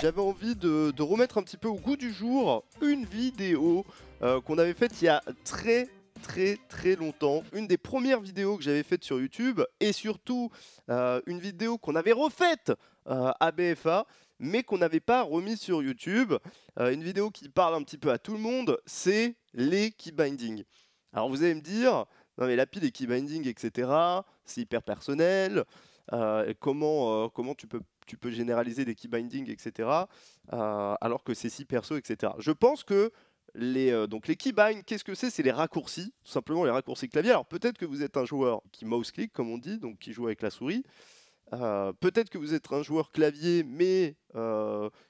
j'avais envie de, remettre un petit peu au goût du jour une vidéo euh, qu'on avait faite il y a très très très longtemps, une des premières vidéos que j'avais faites sur YouTube et surtout euh, une vidéo qu'on avait refaite euh, à BFA mais qu'on n'avait pas remis sur YouTube, une vidéo qui parle un petit peu à tout le monde, c'est les keybindings. Alors vous allez me dire, non mais la pile et keybinding etc, c'est hyper personnel, comment, comment tu peux tu peux généraliser des key bindings, etc. Euh, alors que c'est si perso, etc. Je pense que les, key euh, donc les qu'est-ce que c'est C'est les raccourcis, tout simplement les raccourcis clavier. Alors peut-être que vous êtes un joueur qui mouse click, comme on dit, donc qui joue avec la souris. Euh, peut-être que vous êtes un joueur clavier, mais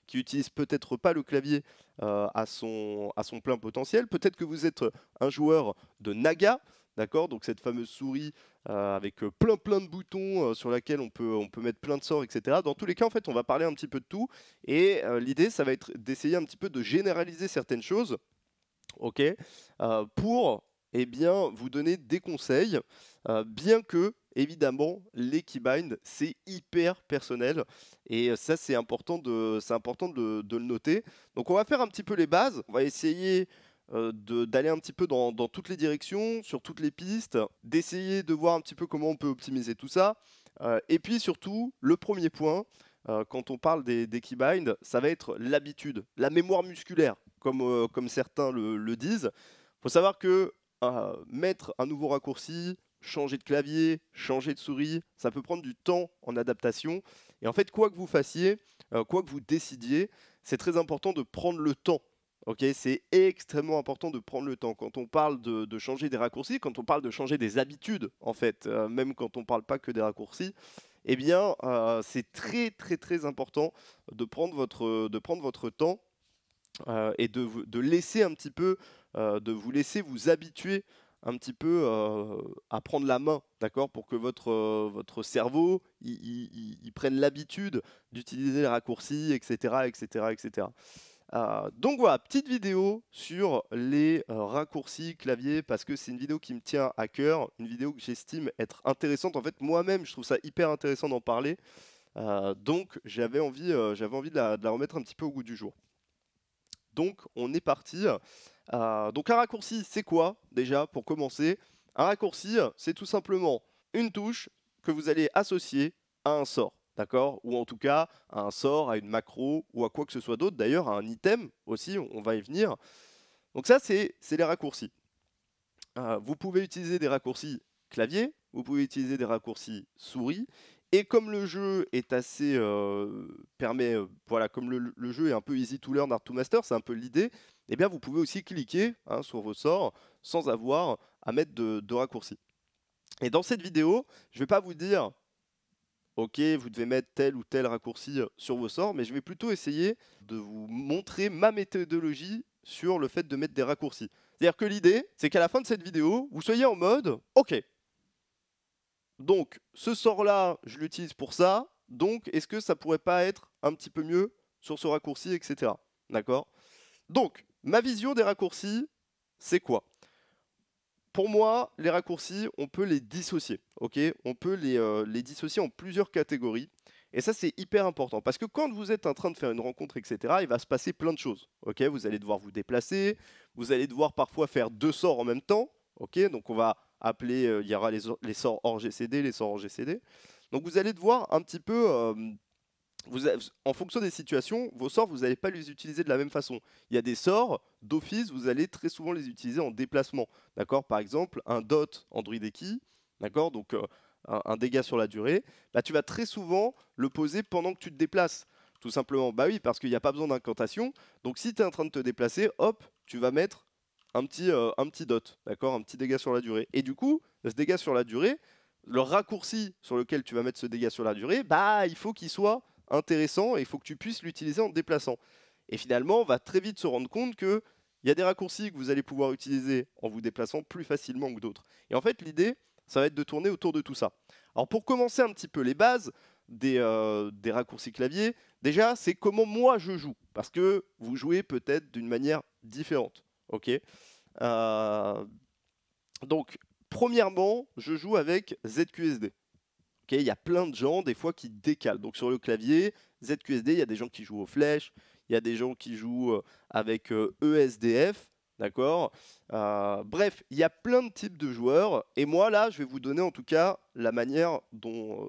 qui utilise peut-être pas le clavier à, son, à son plein potentiel. Peut-être que vous êtes un joueur de Naga, d'accord Donc cette fameuse souris euh, avec euh, plein plein de boutons euh, sur lesquels on peut, on peut mettre plein de sorts, etc. Dans tous les cas, en fait, on va parler un petit peu de tout. Et l'idée, ça va être d'essayer un petit peu de généraliser certaines choses, ok, pour eh bien, vous donner des conseils, bien que évidemment, les keybinds, c'est hyper personnel. Et ça, c'est important, de, important de, le noter. Donc, on va faire un petit peu les bases. On va essayer euh, d'aller un petit peu dans, toutes les directions, sur toutes les pistes, d'essayer de voir un petit peu comment on peut optimiser tout ça. Euh, et puis surtout, le premier point, euh, quand on parle des, des keybind, ça va être l'habitude, la mémoire musculaire, comme, comme certains le, le disent. Il faut savoir que mettre un nouveau raccourci, changer de clavier, changer de souris, ça peut prendre du temps en adaptation. Et en fait, quoi que vous fassiez, quoi que vous décidiez, c'est très important de prendre le temps Ok, c'est extrêmement important de prendre le temps. Quand on parle de, changer des raccourcis, quand on parle de changer des habitudes, en fait, euh, même quand on ne parle pas que des raccourcis, eh bien, euh, c'est très, très, très important de prendre votre, de prendre votre temps euh, et de, de, laisser un petit peu, de vous laisser vous habituer un petit peu à prendre la main, d'accord, pour que votre, votre cerveau il, il, prenne l'habitude d'utiliser les raccourcis, etc., etc., etc. Euh, donc voilà, petite vidéo sur les euh, raccourcis clavier parce que c'est une vidéo qui me tient à cœur, une vidéo que j'estime être intéressante. En fait, moi-même, je trouve ça hyper intéressant d'en parler. Euh, donc j'avais envie, j'avais envie de la, de, la, remettre un petit peu au goût du jour. Donc on est parti. donc un raccourci, c'est quoi déjà pour commencer Un raccourci, c'est tout simplement une touche que vous allez associer à un sort d'accord Ou en tout cas à un sort, à une macro ou à quoi que ce soit d'autre. D'ailleurs, à un item aussi, on va y venir. Donc ça, c'est les raccourcis. Euh, vous pouvez utiliser des raccourcis clavier, vous pouvez utiliser des raccourcis souris. Et comme le jeu est assez euh, permet, euh, voilà, comme le, jeu est un peu easy to learn, hard to master, c'est un peu l'idée. Eh bien, vous pouvez aussi cliquer hein, sur vos sorts sans avoir à mettre de, de raccourcis. Et dans cette vidéo, je ne vais pas vous dire ok, vous devez mettre tel ou tel raccourci euh, sur vos sorts, mais je vais plutôt essayer de vous montrer ma méthodologie sur le fait de mettre des raccourcis. C'est-à-dire que l'idée, c'est qu'à la fin de cette vidéo, vous soyez en mode, ok, donc ce sort-là, je l'utilise pour ça, donc est-ce que ça pourrait pas être un petit peu mieux sur ce raccourci, etc. D'accord Donc, ma vision des raccourcis, c'est quoi pour moi, les raccourcis, on peut les dissocier. ok on peut euh, les, dissocier en plusieurs catégories. Et ça, c'est hyper important. Parce que quand vous êtes en train de faire une rencontre, etc., il va se passer plein de choses. ok vous allez devoir vous déplacer. Vous allez devoir parfois faire deux sorts en même temps. ok Donc, on va appeler, euh, il y aura les, les, sorts hors GCD, les sorts hors GCD. Donc, vous allez devoir un petit peu euh, en fonction des situations, vos sorts, vous n'allez pas les utiliser de la même façon. Il y a des sorts, d'office, vous allez très souvent les utiliser en déplacement. D'accord Par exemple, un dot en druideki, d'accord Donc euh, un, dégât sur la durée. Bah, tu vas très souvent le poser pendant que tu te déplaces. Tout simplement, bah oui, parce qu'il n'y a pas besoin d'incantation. Donc si tu es en train de te déplacer, hop, tu vas mettre un petit, euh, un petit dot, d'accord Un petit dégât sur la durée. Et du coup, ce dégât sur la durée, le raccourci sur lequel tu vas mettre ce dégât sur la durée, bah il faut qu'il soit intéressant et il faut que tu puisses l'utiliser en te déplaçant. Et finalement, on va très vite se rendre compte que il y a des raccourcis que vous allez pouvoir utiliser en vous déplaçant plus facilement que d'autres. Et en fait, l'idée, ça va être de tourner autour de tout ça. Alors pour commencer un petit peu les bases des, euh, raccourcis clavier, déjà, c'est comment moi je joue. Parce que vous jouez peut-être d'une manière différente. Ok euh, Donc, premièrement, je joue avec ZQSD il y a plein de gens, des fois, qui décalent. Donc, sur le clavier, ZQSD, il y a des gens qui jouent aux flèches, il y a des gens qui jouent euh, avec ESDF, euh, e d'accord euh, Bref, il y a plein de types de joueurs. Et moi, là, je vais vous donner en tout cas la manière dont,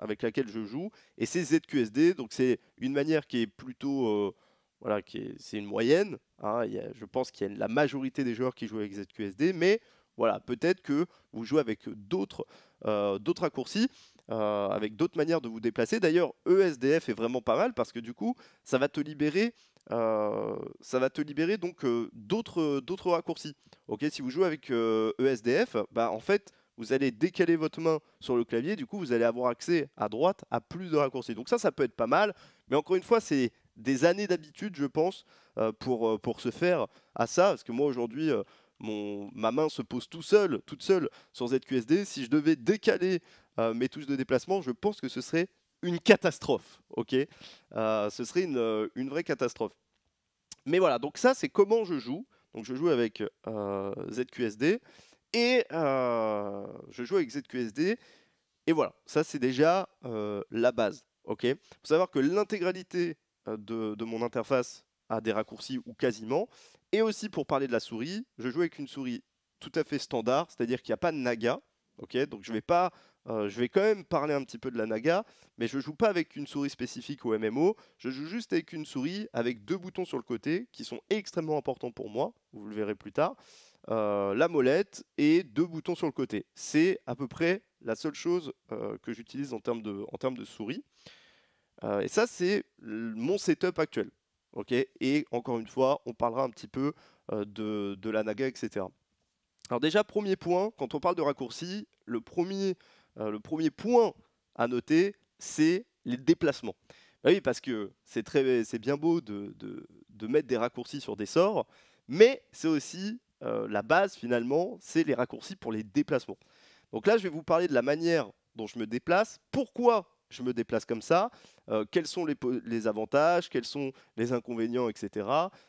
avec laquelle je joue. Et c'est ZQSD, donc c'est une manière qui est plutôt. voilà, c'est une moyenne. Hein. je pense qu'il y a la majorité des joueurs qui jouent avec ZQSD, mais voilà, peut-être que vous jouez avec d'autres raccourcis. Euh, avec d'autres manières de vous déplacer. D'ailleurs, ESDF est vraiment pas mal parce que du coup, ça va te libérer, euh, ça va te libérer donc euh, d'autres d'autres raccourcis. Ok, si vous jouez avec ESDF, e bah en fait, vous allez décaler votre main sur le clavier, du coup, vous allez avoir accès à droite à plus de raccourcis. Donc ça, ça peut être pas mal, mais encore une fois, c'est des années d'habitude, je pense, pour, pour se faire à ça, parce que moi aujourd'hui. Mon, ma main se pose tout seul, toute seule, sur ZQSD, Si je devais décaler euh, mes touches de déplacement, je pense que ce serait une catastrophe. Ok, euh, ce serait une, euh, une, vraie catastrophe. Mais voilà, donc ça c'est comment je joue. Donc je joue avec ZQSD et je joue avec ZQSD. Et voilà, ça c'est déjà la base. Ok, faut savoir que l'intégralité de, mon interface a des raccourcis ou quasiment. Et aussi pour parler de la souris, je joue avec une souris tout à fait standard, c'est-à-dire qu'il n'y a pas de naga. ok donc je ne vais pas euh, je vais quand même parler un petit peu de la Naga, mais je ne joue pas avec une souris spécifique au MMO, je joue juste avec une souris avec deux boutons sur le côté qui sont extrêmement importants pour moi, vous le verrez plus tard, euh, la molette et deux boutons sur le côté. C'est à peu près la seule chose euh, que j'utilise en termes de, souris. et ça, c'est mon setup actuel. et encore une fois, on parlera un petit peu de, de, la Naga, etc. Alors déjà, premier point, quand on parle de raccourcis, le premier euh, le premier point à noter, c'est les déplacements. Bah oui, parce que c'est, bien beau de, mettre des raccourcis sur des sorts, mais c'est aussi euh, la base finalement, c'est les raccourcis pour les déplacements. Donc là, je vais vous parler de la manière dont je me déplace, pourquoi je me déplace comme ça, euh, quels sont les, avantages, quels sont les inconvénients, etc.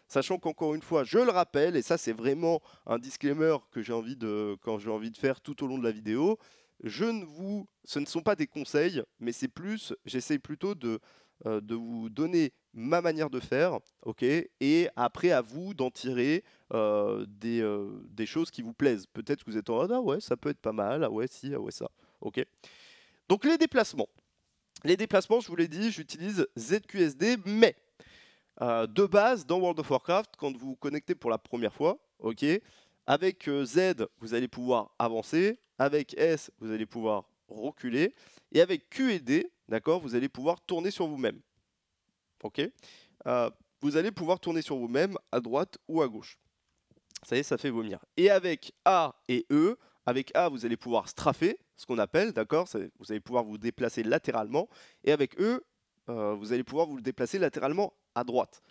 Sachant qu'encore une fois, je le rappelle, et ça c'est vraiment un disclaimer que j'ai envie j'ai envie de faire tout au long de la vidéo, je ne vous, ce ne sont pas des conseils, mais c'est plus, j'essaie plutôt de, euh, vous donner ma manière de faire, ok, et après à vous d'en tirer euh, euh, des, choses qui vous plaisent. Peut-être que vous êtes en mode ah ouais, ça peut être pas mal, ah ouais, si, ah ouais, ça, ok. Donc les déplacements. Les déplacements, je vous l'ai dit, j'utilise ZQSD, mais de base, dans World of Warcraft, quand vous vous connectez pour la première fois, ok, avec euh, Z, vous allez pouvoir avancer. Avec S, vous allez pouvoir reculer. Et avec Q et D, d'accord, vous allez pouvoir tourner sur vous-même. Ok euh, Vous allez pouvoir tourner sur vous-même à droite ou à gauche. Ça y est, ça fait vomir. Et avec A et E, avec A, vous allez pouvoir straffer, ce qu'on appelle, d'accord Vous allez pouvoir vous déplacer latéralement. Et avec E, euh, vous allez pouvoir vous déplacer latéralement à droite.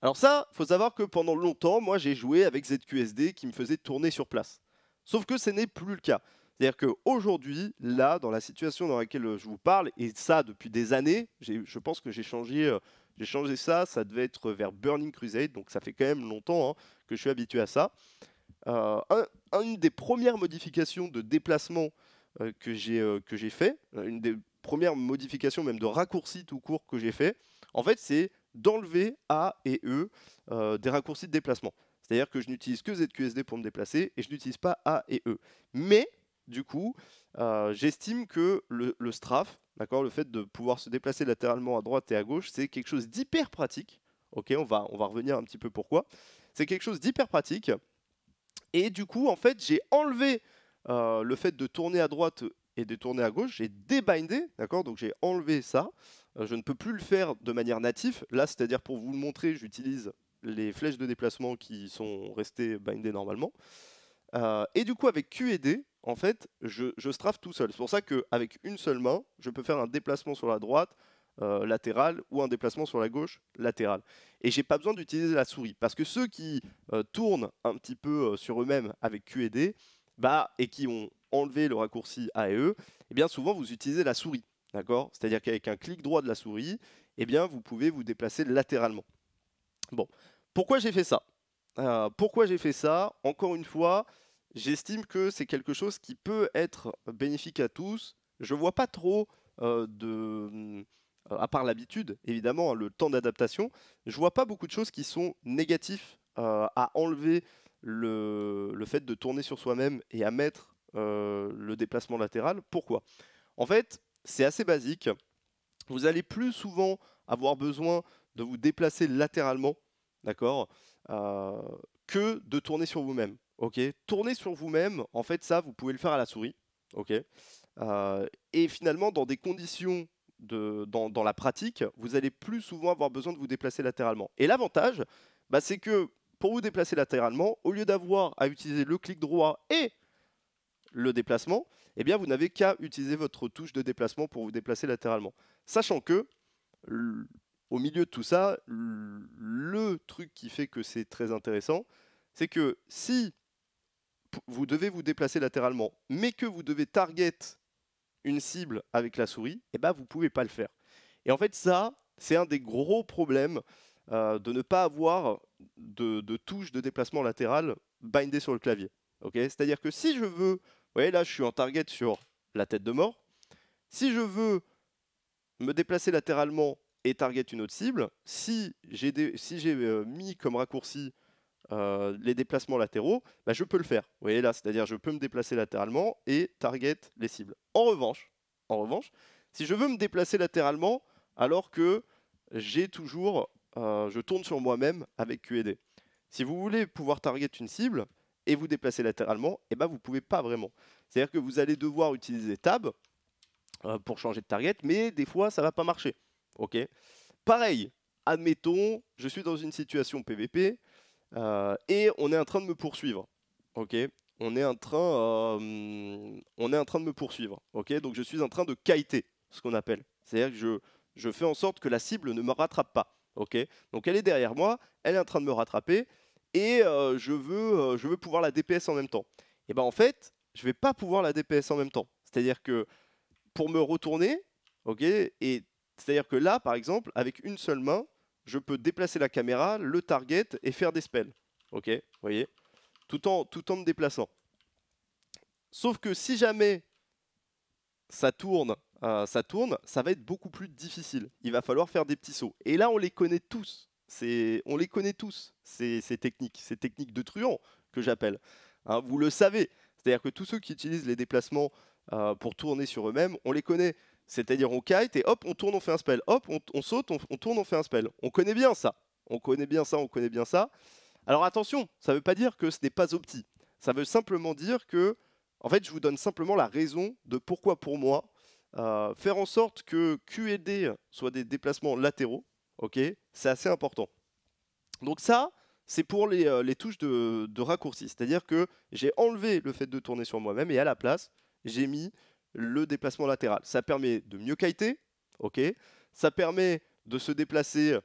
Alors ça, faut savoir que pendant longtemps, moi j'ai joué avec ZQSD qui me faisait tourner sur place. Sauf que ce n'est plus le cas. C'est-à-dire qu'aujourd'hui, là, dans la situation dans laquelle euh, je vous parle, et ça depuis des années, je pense que j'ai changé, euh, j'ai changé ça, ça devait être vers Burning Crusade, donc ça fait quand même longtemps hein, que je suis habitué à ça. Euh, une des premières modifications de déplacement que j'ai fait, une des premières modifications même de raccourci tout court que j'ai fait, en fait, c'est d'enlever A et E euh, des raccourcis de déplacement. C'est-à-dire que je n'utilise que ZQSD pour me déplacer et je n'utilise pas A et E. Mais, du coup, euh, j'estime que le, le strafe, d'accord, le fait de pouvoir se déplacer latéralement à droite et à gauche, c'est quelque chose d'hyper pratique. Ok, on va, on va revenir un petit peu pourquoi. C'est quelque chose d'hyper pratique. Et du coup, en fait, j'ai enlevé euh, le fait de tourner à droite et de à gauche, j'ai débindé, d'accord Donc j'ai enlevé ça. Euh, je ne peux plus le faire de manière native. Là, c'est-à-dire pour vous le montrer, j'utilise les flèches de déplacement qui sont restées bindées normalement. Euh, et du coup, avec Q et D, en fait, je, strafe tout seul. C'est pour ça qu'avec une seule main, je peux faire un déplacement sur la droite, euh, latéral ou un déplacement sur la gauche latéral. Et j'ai pas besoin d'utiliser la souris parce que ceux qui euh, tournent un petit peu sur eux-mêmes avec Q et D, bah, et qui ont enlever le raccourci A et e, eh bien souvent vous utilisez la souris. D'accord C'est-à-dire qu'avec un clic droit de la souris, eh bien vous pouvez vous déplacer latéralement. Bon, pourquoi j'ai fait ça euh, Pourquoi j'ai fait ça Encore une fois, j'estime que c'est quelque chose qui peut être bénéfique à tous. Je vois pas trop euh, de euh, à part l'habitude, évidemment, hein, le temps d'adaptation, je vois pas beaucoup de choses qui sont négatives à enlever le, fait de tourner sur soi-même et à mettre euh, le déplacement latéral. Pourquoi En fait, c'est assez basique. Vous allez plus souvent avoir besoin de vous déplacer latéralement, d'accord, euh, que de tourner sur vous-même. Ok, tourner sur vous-même, en fait, ça, vous pouvez le faire à la souris. Ok, euh, et finalement, dans des conditions de, dans, la pratique, vous allez plus souvent avoir besoin de vous déplacer latéralement. Et l'avantage, bah, c'est que pour vous déplacer latéralement, au lieu d'avoir à utiliser le clic droit et le déplacement, eh bien vous n'avez qu'à utiliser votre touche de déplacement pour vous déplacer latéralement. Sachant que, au milieu de tout ça, le truc qui fait que c'est très intéressant, c'est que si vous devez vous déplacer latéralement, mais que vous devez target une cible avec la souris, eh ben vous ne pouvez pas le faire. Et en fait, ça, c'est un des gros problèmes euh, de ne pas avoir de, touche de déplacement latéral bindée sur le clavier. C'est-à-dire que si je veux voyez là, je suis en target sur la tête de mort. Si je veux me déplacer latéralement et target une autre cible, si j'ai si euh, mis comme raccourci euh, les déplacements latéraux, bah, je peux le faire. Vous voyez là, c'est-à-dire je peux me déplacer latéralement et target les cibles. En revanche, en revanche, si je veux me déplacer latéralement, alors que j'ai toujours, euh, je tourne sur moi-même avec QED. Si vous voulez pouvoir target une cible, et vous déplacez latéralement, et eh ben vous pouvez pas vraiment. C'est-à-dire que vous allez devoir utiliser Tab euh, pour changer de target, mais des fois, ça va pas marcher. Ok Pareil, admettons, je suis dans une situation PVP, euh, et on est en train de me poursuivre. Ok on est, en train, euh, on est en train de me poursuivre. Ok Donc je suis en train de kiter, ce qu'on appelle. C'est-à-dire que je, je fais en sorte que la cible ne me rattrape pas. ok Donc elle est derrière moi, elle est en train de me rattraper et euh, je, veux, euh, je veux pouvoir la DPS en même temps. Et ben en fait, je vais pas pouvoir la DPS en même temps. C'est-à-dire que pour me retourner, ok, et c'est-à-dire que là, par exemple, avec une seule main, je peux déplacer la caméra, le target et faire des spells. Ok, vous voyez tout en, tout en me déplaçant. Sauf que si jamais ça tourne, euh, ça tourne, ça va être beaucoup plus difficile. Il va falloir faire des petits sauts. Et là, on les connaît tous on les connaît tous, ces, techniques, ces techniques de truand que j'appelle. Hein, vous le savez, c'est-à-dire que tous ceux qui utilisent les déplacements euh, pour tourner sur eux-mêmes, on les connaît. C'est-à-dire on kite et hop, on tourne, on fait un spell. Hop, on, saute, on, tourne, on fait un spell. On connaît bien ça. On connaît bien ça, on connaît bien ça. Alors attention, ça ne veut pas dire que ce n'est pas opti. Ça veut simplement dire que, en fait, je vous donne simplement la raison de pourquoi pour moi, euh, faire en sorte que Q et D soient des déplacements latéraux, c'est assez important. Donc ça, c'est pour euh, les, touches de, de raccourci. C'est-à-dire que j'ai enlevé le fait de tourner sur moi-même et à la place, j'ai mis le déplacement latéral. Ça permet de mieux kiter, ok Ça permet de se déplacer,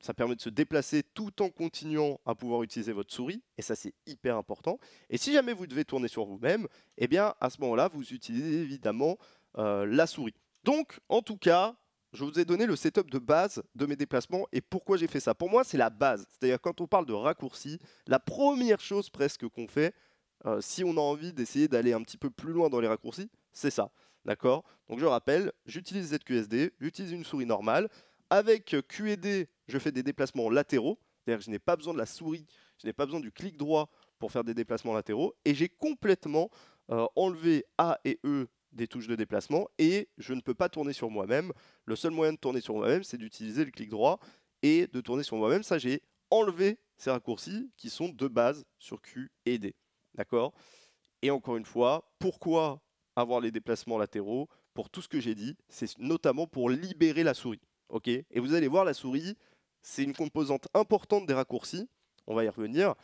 ça permet de se déplacer tout en continuant à pouvoir utiliser votre souris, et ça c'est hyper important. Et si jamais vous devez tourner sur vous-même, eh bien à ce moment-là, vous utilisez évidemment euh, la souris. Donc, en tout cas, je vous ai donné le setup de base de mes déplacements et pourquoi j'ai fait ça. Pour moi, c'est la base. C'est-à-dire quand on parle de raccourcis, la première chose presque qu'on fait, euh, si on a envie d'essayer d'aller un petit peu plus loin dans les raccourcis, c'est ça. D'accord Donc je rappelle, j'utilise ZQSD, j'utilise une souris normale. Avec QED, je fais des déplacements latéraux. C'est-à-dire que je n'ai pas besoin de la souris, je n'ai pas besoin du clic droit pour faire des déplacements latéraux. Et j'ai complètement euh, enlevé A et E des touches de déplacement et je ne peux pas tourner sur moi-même. Le seul moyen de tourner sur moi-même, c'est d'utiliser le clic droit et de tourner sur moi-même. Ça, j'ai enlevé ces raccourcis qui sont de base sur Q et D. D'accord Et encore une fois, pourquoi avoir les déplacements latéraux Pour tout ce que j'ai dit, c'est notamment pour libérer la souris. Ok Et vous allez voir, la souris, c'est une composante importante des raccourcis. On va y revenir.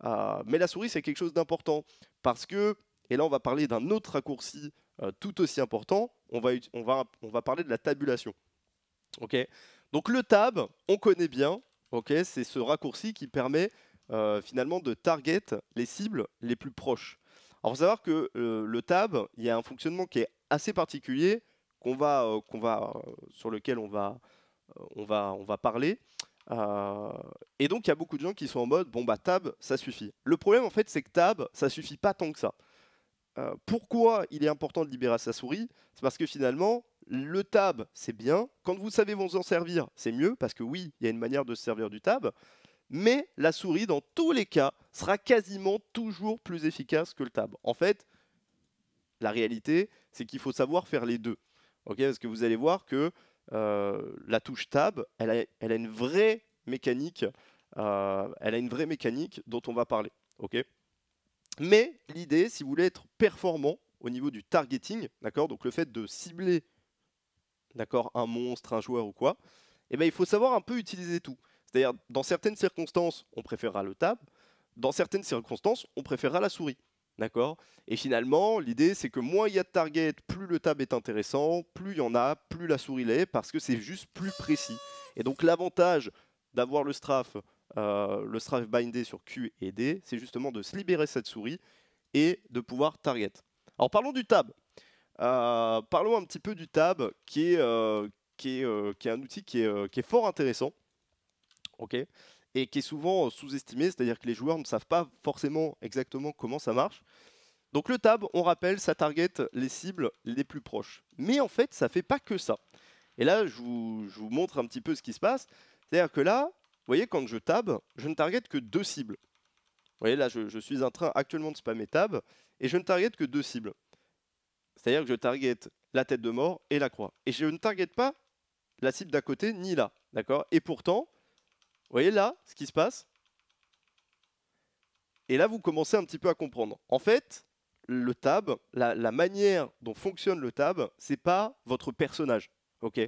Ah, mais la souris, c'est quelque chose d'important parce que, et là, on va parler d'un autre raccourci euh, tout aussi important, on va, parler de la tabulation. Donc le tab, on connaît bien, c'est ce raccourci qui permet euh, finalement de target les cibles les plus proches. Alors il faut savoir que euh, le tab, il y a un fonctionnement qui est assez particulier, sur lequel on va, parler. et donc, il y a beaucoup de gens qui sont en mode, bon, bah, tab, ça suffit. Le problème, en fait, c'est que tab, ça suffit pas tant que ça. Euh, pourquoi il est important de libérer sa souris C'est parce que finalement, le tab, c'est bien. Quand vous savez vous en servir, c'est mieux, parce que oui, il y a une manière de se servir du tab. Mais la souris, dans tous les cas, sera quasiment toujours plus efficace que le tab. En fait, la réalité, c'est qu'il faut savoir faire les deux. parce que vous allez voir que euh, la touche tab, elle a, une vraie mécanique, euh, elle a une vraie mécanique dont on va parler. OK mais l'idée, si vous voulez être performant au niveau du targeting, d'accord, donc le fait de cibler, d'accord, un monstre, un joueur ou quoi, eh ben, il faut savoir un peu utiliser tout. C'est-à-dire, dans certaines circonstances, on préférera le tab, dans certaines circonstances, on préférera la souris. D'accord Et finalement, l'idée, c'est que moins il y a de target, plus le tab est intéressant, plus il y en a, plus la souris l'est, parce que c'est juste plus précis. Et donc, l'avantage d'avoir le strafe euh, le Strafe Bindé sur Q et D, c'est justement de se libérer cette souris et de pouvoir target. Alors parlons du tab. Euh, parlons un petit peu du tab qui est, euh, qui est, un outil qui est, fort intéressant ok, et qui est souvent sous-estimé, c'est-à-dire que les joueurs ne savent pas forcément exactement comment ça marche. Donc le tab, on rappelle, ça target les cibles les plus proches. Mais en fait, ça fait pas que ça. Et là, je vous, je vous montre un petit peu ce qui se passe. C'est-à-dire que là, vous voyez, quand je tab, je ne target que deux cibles. Vous voyez, là, je, suis en train actuellement de spammer tab, et je ne target que deux cibles. C'est-à-dire que je target la tête de mort et la croix. Et je ne target pas la cible d'à côté ni là. D'accord Et pourtant, vous voyez là ce qui se passe Et là, vous commencez un petit peu à comprendre. En fait, le tab, la, manière dont fonctionne le tab, c'est pas votre personnage. Ok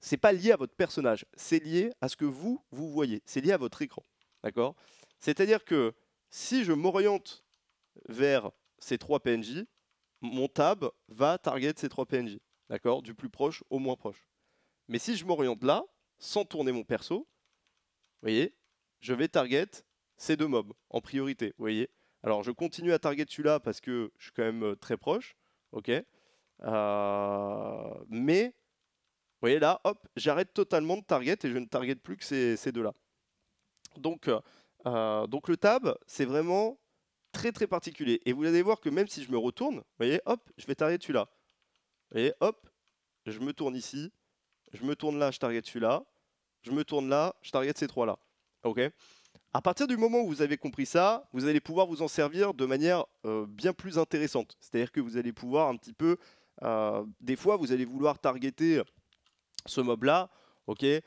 c'est pas lié à votre personnage, c'est lié à ce que vous, vous voyez, c'est lié à votre écran. D'accord C'est-à-dire que si je m'oriente vers ces trois PNJ, mon tab va target ces trois PNJ, d'accord Du plus proche au moins proche. Mais si je m'oriente là, sans tourner mon perso, vous voyez, je vais target ces deux mobs en priorité, vous voyez Alors je continue à target celui-là parce que je suis quand même euh, très proche, ok euh, mais vous voyez là, hop, j'arrête totalement de target et je ne target plus que ces, deux-là. Donc, euh, euh, donc le tab, c'est vraiment très très particulier. Et vous allez voir que même si je me retourne, vous voyez, hop, je vais target celui-là. Vous voyez, hop, je me tourne ici, je me tourne là, je target celui-là, je me tourne là, je target ces trois-là. Ok à partir du moment où vous avez compris ça, vous allez pouvoir vous en servir de manière euh, bien plus intéressante. C'est-à-dire que vous allez pouvoir un petit peu, des fois, vous allez vouloir targeter ce mob-là, ok, euh,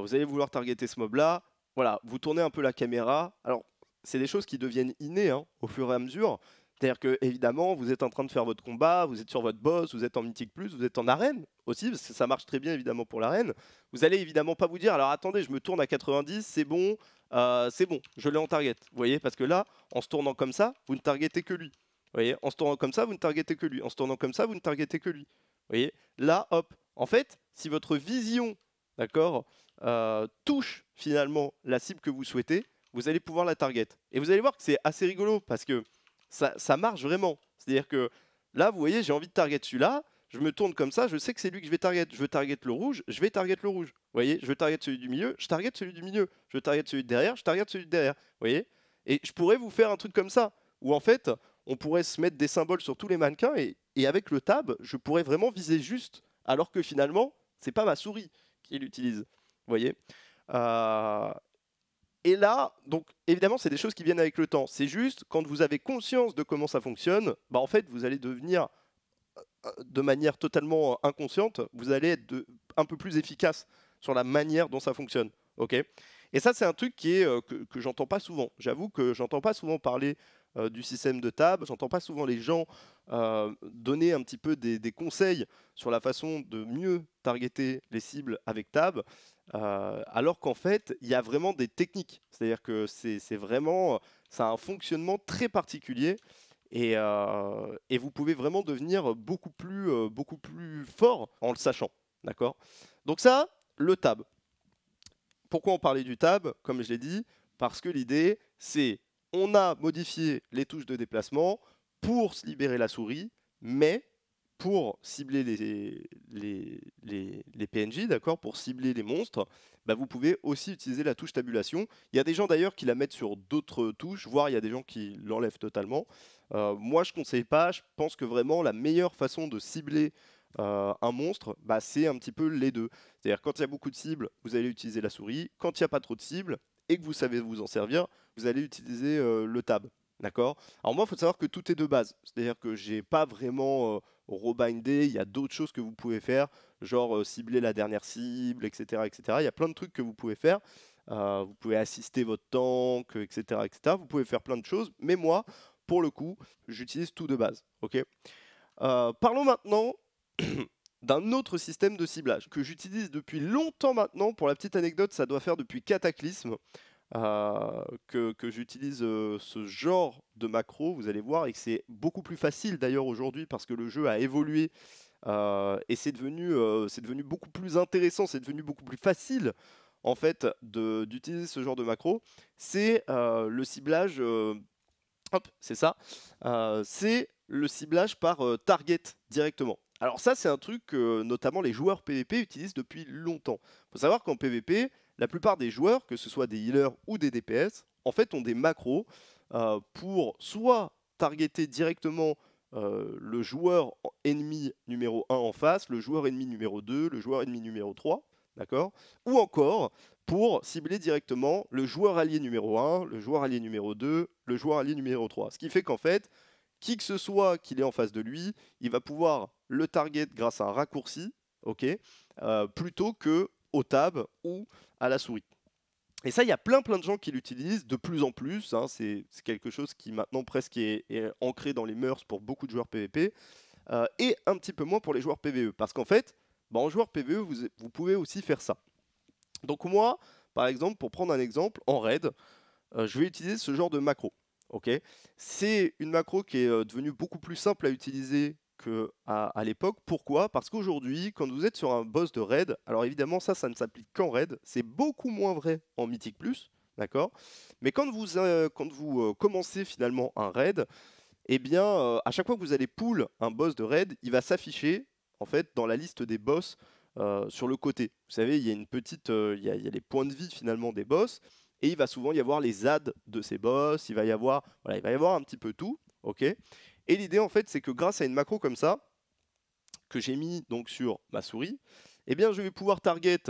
vous allez vouloir targeter ce mob-là, voilà, vous tournez un peu la caméra. Alors, c'est des choses qui deviennent innées hein, au fur et à mesure. C'est-à-dire que, évidemment, vous êtes en train de faire votre combat, vous êtes sur votre boss, vous êtes en mythique plus, vous êtes en arène aussi, ça marche très bien évidemment pour l'arène. Vous allez évidemment pas vous dire, alors attendez, je me tourne à 90, c'est bon, euh, c'est bon, je l'ai en target. Vous voyez, parce que là, en se tournant comme ça, vous ne targetez que lui. Vous voyez, en se tournant comme ça, vous ne targetez que lui. En se tournant comme ça, vous ne targetez que lui. Vous voyez, là, hop. En fait, si votre vision, d'accord, euh, touche finalement la cible que vous souhaitez, vous allez pouvoir la target. Et vous allez voir que c'est assez rigolo parce que ça, marche vraiment. C'est-à-dire que là, vous voyez, j'ai envie de target celui-là, je me tourne comme ça, je sais que c'est lui que je vais target. Je veux target le rouge, je vais target le rouge. Vous voyez, je veux target celui du milieu, je target celui du milieu. Je target celui de derrière, je target celui de derrière. Vous voyez Et je pourrais vous faire un truc comme ça, où en fait, on pourrait se mettre des symboles sur tous les mannequins et avec le tab, je pourrais vraiment viser juste, alors que finalement, c'est pas ma souris qui l'utilise. voyez euh, Et là, donc évidemment, c'est des choses qui viennent avec le temps. C'est juste, quand vous avez conscience de comment ça fonctionne, bah, en fait, vous allez devenir euh, euh, de manière totalement inconsciente, vous allez être un peu plus efficace sur la manière dont ça fonctionne. ok et ça, c'est un truc qui est, que, que j'entends pas souvent. J'avoue que j'entends pas souvent parler euh, du système de tab, J'entends pas souvent les gens euh, donner un petit peu des, conseils sur la façon de mieux targeter les cibles avec tab, euh, alors qu'en fait, il y a vraiment des techniques. C'est-à-dire que c'est vraiment, ça un fonctionnement très particulier. Et, vous pouvez vraiment devenir beaucoup plus, beaucoup plus fort en le sachant. D'accord Donc ça, le tab. Pourquoi on parlait du tab Comme je l'ai dit, parce que l'idée, c'est on a modifié les touches de déplacement pour se libérer la souris, mais pour cibler les, les, PNJ, d'accord, pour cibler les monstres, bah, vous pouvez aussi utiliser la touche tabulation. Il y a des gens d'ailleurs qui la mettent sur d'autres touches, voire il y a des gens qui l'enlèvent totalement. Euh, moi, je ne conseille pas. Je pense que vraiment la meilleure façon de cibler euh, un monstre, bah, c'est un petit peu les deux. C'est-à-dire quand il y a beaucoup de cibles, vous allez utiliser la souris. Quand il n'y a pas trop de cibles, et que vous savez vous en servir, vous allez utiliser euh, le tab. D'accord Alors moi, il faut savoir que tout est de base. C'est-à-dire que je n'ai pas vraiment euh, rebindé. Il y a d'autres choses que vous pouvez faire, genre euh, cibler la dernière cible, etc., etc. Il y a plein de trucs que vous pouvez faire. vous pouvez assister votre tank, etc., etc. Vous pouvez faire plein de choses. Mais moi, pour le coup, j'utilise tout de base. Ok Parlons maintenant d'un autre système de ciblage que j'utilise depuis longtemps maintenant. Pour la petite anecdote, ça doit faire depuis Cataclysme euh, que, j'utilise euh, ce genre de macro, vous allez voir, et que c'est beaucoup plus facile d'ailleurs aujourd'hui parce que le jeu a évolué euh, et c'est devenu, devenu beaucoup plus intéressant, c'est devenu beaucoup plus facile en fait d'utiliser ce genre de macro. C'est le ciblage, c'est ça, c'est le ciblage par target directement. Alors ça, c'est un truc que notamment les joueurs PvP utilisent depuis longtemps. Il faut savoir qu'en PvP, la plupart des joueurs, que ce soit des healers ou des DPS, en fait ont des macros euh, pour soit targeter directement euh, le joueur ennemi numéro 1 en face, le joueur ennemi numéro 2, le joueur ennemi numéro 3, d'accord Ou encore pour cibler directement le joueur allié numéro 1, le joueur allié numéro 2, le joueur allié numéro 3. Ce qui fait qu'en fait, qui que ce soit qu'il est en face de lui, il va pouvoir le target grâce à un raccourci, euh, plutôt que au tab ou à la souris. Et ça, il y a plein plein de gens qui l'utilisent de plus en plus. Hein, c'est quelque chose qui maintenant presque est, ancré dans les mœurs pour beaucoup de joueurs PvP euh, et un petit peu moins pour les joueurs PvE. Parce qu'en fait, bah, en joueur PvE, vous, pouvez aussi faire ça. Donc moi, par exemple, pour prendre un exemple, en raid, euh, je vais utiliser ce genre de macro c'est une macro qui est devenue beaucoup plus simple à utiliser qu'à l'époque. Pourquoi Parce qu'aujourd'hui, quand vous êtes sur un boss de raid, alors évidemment ça, ça ne s'applique qu'en raid, c'est beaucoup moins vrai en Mythic Plus, d'accord Mais quand vous, commencez finalement un raid, eh bien, à chaque fois que vous allez pool un boss de raid, il va s'afficher, en fait, dans la liste des boss sur le côté. Vous savez, il y a une petite... il y a les points de vie, finalement, des boss et il va souvent y avoir les adds de ses boss, il va y avoir, voilà, il va y avoir un petit peu tout, ok Et l'idée en fait, c'est que grâce à une macro comme ça, que j'ai mis donc sur ma souris, eh bien je vais pouvoir target,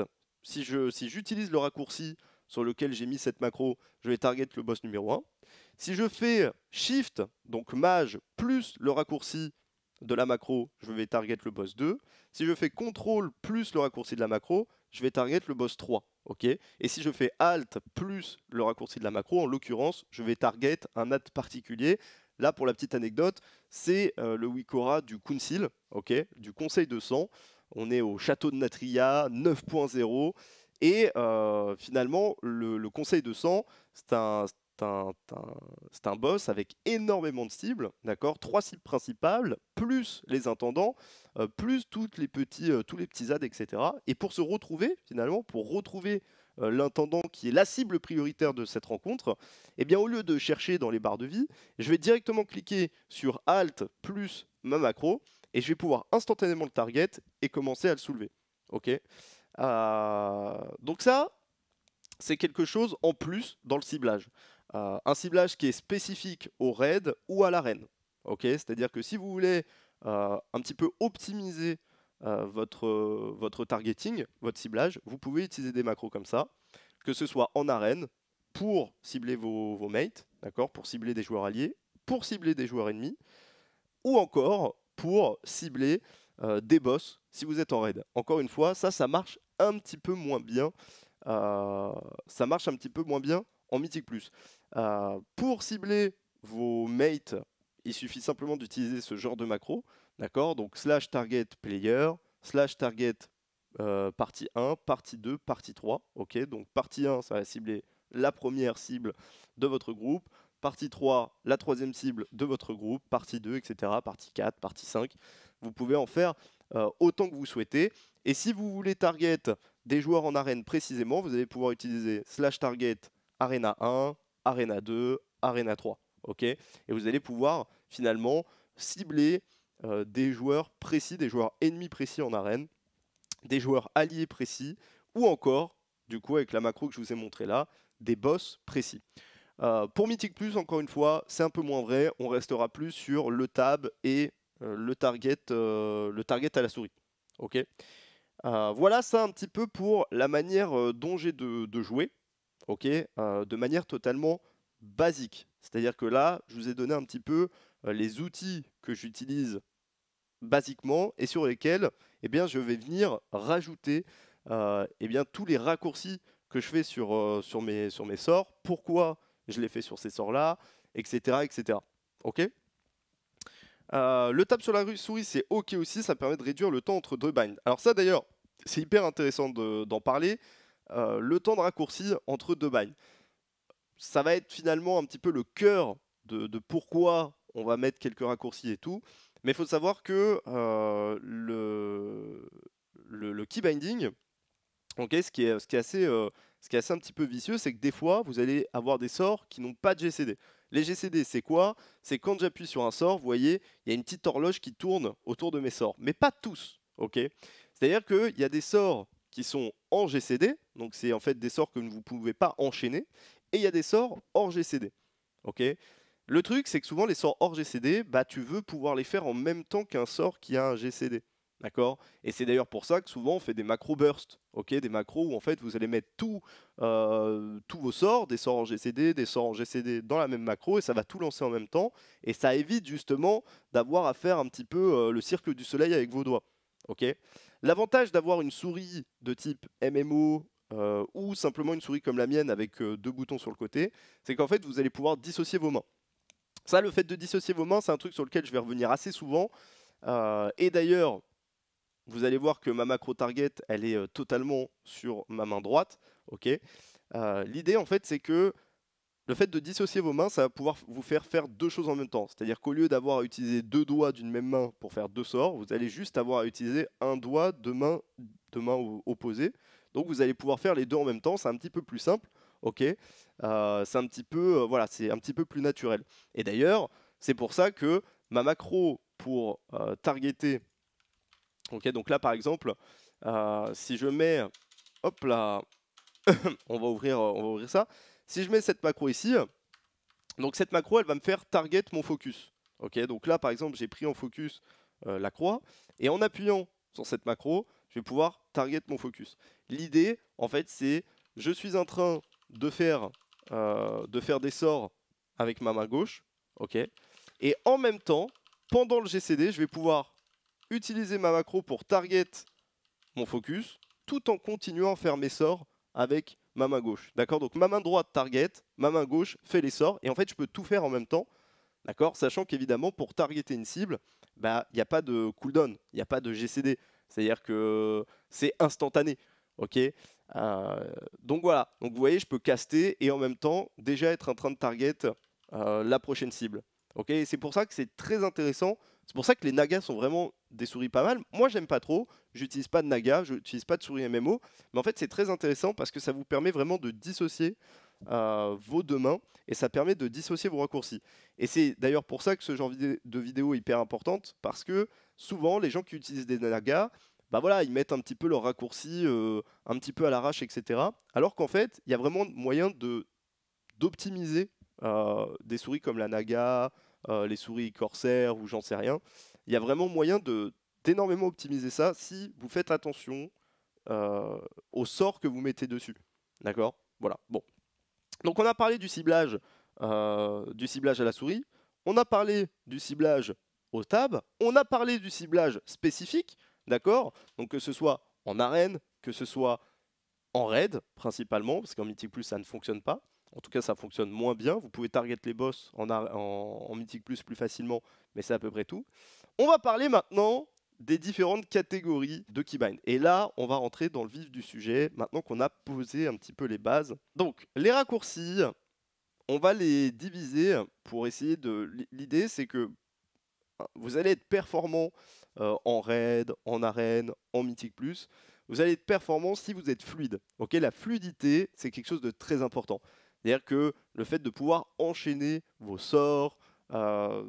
si j'utilise si le raccourci sur lequel j'ai mis cette macro, je vais target le boss numéro 1. Si je fais Shift, donc mage, plus le raccourci de la macro, je vais target le boss 2. Si je fais contrôle plus le raccourci de la macro, je vais target le boss 3 ok Et si je fais Alt plus le raccourci de la macro, en l'occurrence, je vais target un ad particulier. Là, pour la petite anecdote, c'est euh, le Wikora du Council, ok Du Conseil de sang. On est au château de Natria 9.0. Et euh, finalement, le, Conseil de sang, c'est un, c'est un boss avec énormément de cibles, d'accord Trois cibles principales, plus les intendants, euh, plus toutes les petits, euh, tous les petits adds, etc. Et pour se retrouver, finalement, pour retrouver euh, l'intendant qui est la cible prioritaire de cette rencontre, eh bien, au lieu de chercher dans les barres de vie, je vais directement cliquer sur Alt plus ma macro, et je vais pouvoir instantanément le target et commencer à le soulever. Donc ça, c'est quelque chose en plus dans le ciblage. Euh, un ciblage qui est spécifique au raid ou à l'arène. ok. C'est-à-dire que si vous voulez euh, un petit peu optimiser euh, votre, votre targeting, votre ciblage, vous pouvez utiliser des macros comme ça, que ce soit en arène pour cibler vos, mates, d'accord, pour cibler des joueurs alliés, pour cibler des joueurs ennemis, ou encore pour cibler des boss si vous êtes en raid. Encore une fois, ça, ça marche un petit peu moins bien. ça marche un petit peu moins bien en Mythic Plus. Euh, pour cibler vos mates, il suffit simplement d'utiliser ce genre de macro, d'accord Donc slash target player, slash target euh, partie 1, partie 2, partie 3, ok Donc partie 1, ça va cibler la première cible de votre groupe, partie 3, la troisième cible de votre groupe, partie 2, etc., partie 4, partie 5. Vous pouvez en faire euh, autant que vous souhaitez. Et si vous voulez target des joueurs en arène précisément, vous allez pouvoir utiliser slash target arena 1, Arena 2, Arena 3. et vous allez pouvoir finalement cibler euh, des joueurs précis, des joueurs ennemis précis en arène, des joueurs alliés précis, ou encore, du coup, avec la macro que je vous ai montré là, des boss précis. Euh, pour Mythic Plus, encore une fois, c'est un peu moins vrai. On restera plus sur le tab et euh, le, target, le target à la souris. Ok. voilà ça un petit peu pour la manière dont j'ai de, jouer. Euh, de manière totalement basique. C'est-à-dire que là, je vous ai donné un petit peu euh, les outils que j'utilise basiquement et sur lesquels eh bien, je vais venir rajouter euh, eh bien, tous les raccourcis que je fais sur, sur, mes, sur mes sorts, pourquoi je les fais sur ces sorts-là, etc. etc. Ok le tap sur la souris, c'est OK aussi, ça permet de réduire le temps entre deux binds. Alors ça d'ailleurs, c'est hyper intéressant d'en parler, euh, le temps de raccourci entre deux binds Ça va être finalement un petit peu le cœur de, pourquoi on va mettre quelques raccourcis et tout. Mais il faut savoir que euh, le, le, key binding, ce, qui est, assez, euh, ce qui est un petit peu vicieux, c'est que des fois, vous allez avoir des sorts qui n'ont pas de GCD. Les GCD, c'est quoi C'est quand j'appuie sur un sort, vous voyez, il y a une petite horloge qui tourne autour de mes sorts. Mais pas tous, ok C'est-à-dire qu'il y a des sorts qui sont en GCD, donc c'est en fait des sorts que vous ne pouvez pas enchaîner, et il y a des sorts hors GCD. Ok le truc, c'est que souvent les sorts hors GCD, bah, tu veux pouvoir les faire en même temps qu'un sort qui a un GCD. D'accord Et c'est d'ailleurs pour ça que souvent on fait des macro bursts, ok Des macros où en fait vous allez mettre euh, tous vos sorts, des sorts en GCD, des sorts en GCD dans la même macro et ça va tout lancer en même temps. Et ça évite justement d'avoir à faire un petit peu euh, le cercle du soleil avec vos doigts, ok L'avantage d'avoir une souris de type MMO euh, ou simplement une souris comme la mienne avec euh, deux boutons sur le côté, c'est qu'en fait vous allez pouvoir dissocier vos mains. Ça, le fait de dissocier vos mains, c'est un truc sur lequel je vais revenir assez souvent. Euh, et d'ailleurs, vous allez voir que ma macro target, elle est totalement sur ma main droite. L'idée en fait, c'est que le fait de dissocier vos mains, ça va pouvoir vous faire faire deux choses en même temps. C'est-à-dire qu'au lieu d'avoir à utiliser deux doigts d'une même main pour faire deux sorts, vous allez juste avoir à utiliser un doigt, de main opposée. Donc vous allez pouvoir faire les deux en même temps. C'est un petit peu plus simple. Ok, euh, c'est un petit peu euh, voilà, un petit peu plus naturel. Et d'ailleurs, c'est pour ça que ma macro pour euh, targeter. Ok, donc là par exemple, si je mets, hop là, on va ouvrir, on va ouvrir ça. Si je mets cette macro ici, donc cette macro, elle va me faire target mon focus. Ok, donc là, par exemple, j'ai pris en focus euh, la croix, et en appuyant sur cette macro, je vais pouvoir target mon focus. L'idée, en fait, c'est je suis en train de faire, euh, de faire des sorts avec ma main gauche, ok, et en même temps, pendant le GCD, je vais pouvoir utiliser ma macro pour target mon focus, tout en continuant à faire mes sorts avec ma main gauche. D'accord Donc ma main droite target, ma main gauche fait l'essor Et en fait, je peux tout faire en même temps. D'accord Sachant qu'évidemment, pour targeter une cible, bah, il n'y a pas de cooldown, il n'y a pas de GCD. C'est-à-dire que c'est instantané. Ok euh, Donc voilà. Donc vous voyez, je peux caster et en même temps déjà être en train de target euh, la prochaine cible. Ok c'est pour ça que c'est très intéressant c'est pour ça que les Nagas sont vraiment des souris pas mal. Moi, j'aime pas trop. J'utilise pas de Naga, j'utilise pas de souris MMO. Mais en fait, c'est très intéressant parce que ça vous permet vraiment de dissocier euh, vos deux mains et ça permet de dissocier vos raccourcis. Et c'est d'ailleurs pour ça que ce genre de vidéo est hyper importante parce que souvent, les gens qui utilisent des Nagas, bah voilà, ils mettent un petit peu leurs raccourcis euh, un petit peu à l'arrache, etc. Alors qu'en fait, il y a vraiment moyen d'optimiser euh, des souris comme la Naga, euh, les souris Corsair ou j'en sais rien. Il y a vraiment moyen d'énormément optimiser ça si vous faites attention euh, au sort que vous mettez dessus. D'accord Voilà. Bon. Donc on a parlé du ciblage, euh, du ciblage à la souris. On a parlé du ciblage au tab. On a parlé du ciblage spécifique. D'accord Donc que ce soit en arène, que ce soit en raid principalement, parce qu'en Mythic Plus ça ne fonctionne pas. En tout cas, ça fonctionne moins bien. Vous pouvez target les boss en, en, Mythic Plus plus facilement, mais c'est à peu près tout. On va parler maintenant des différentes catégories de Keybind. Et là, on va rentrer dans le vif du sujet, maintenant qu'on a posé un petit peu les bases. Donc, les raccourcis, on va les diviser pour essayer de... L'idée, c'est que hein, vous allez être performant euh, en raid, en arène, en mythique plus. Vous allez être performant si vous êtes fluide. Ok, la fluidité, c'est quelque chose de très important. C'est-à-dire que le fait de pouvoir enchaîner vos sorts, euh,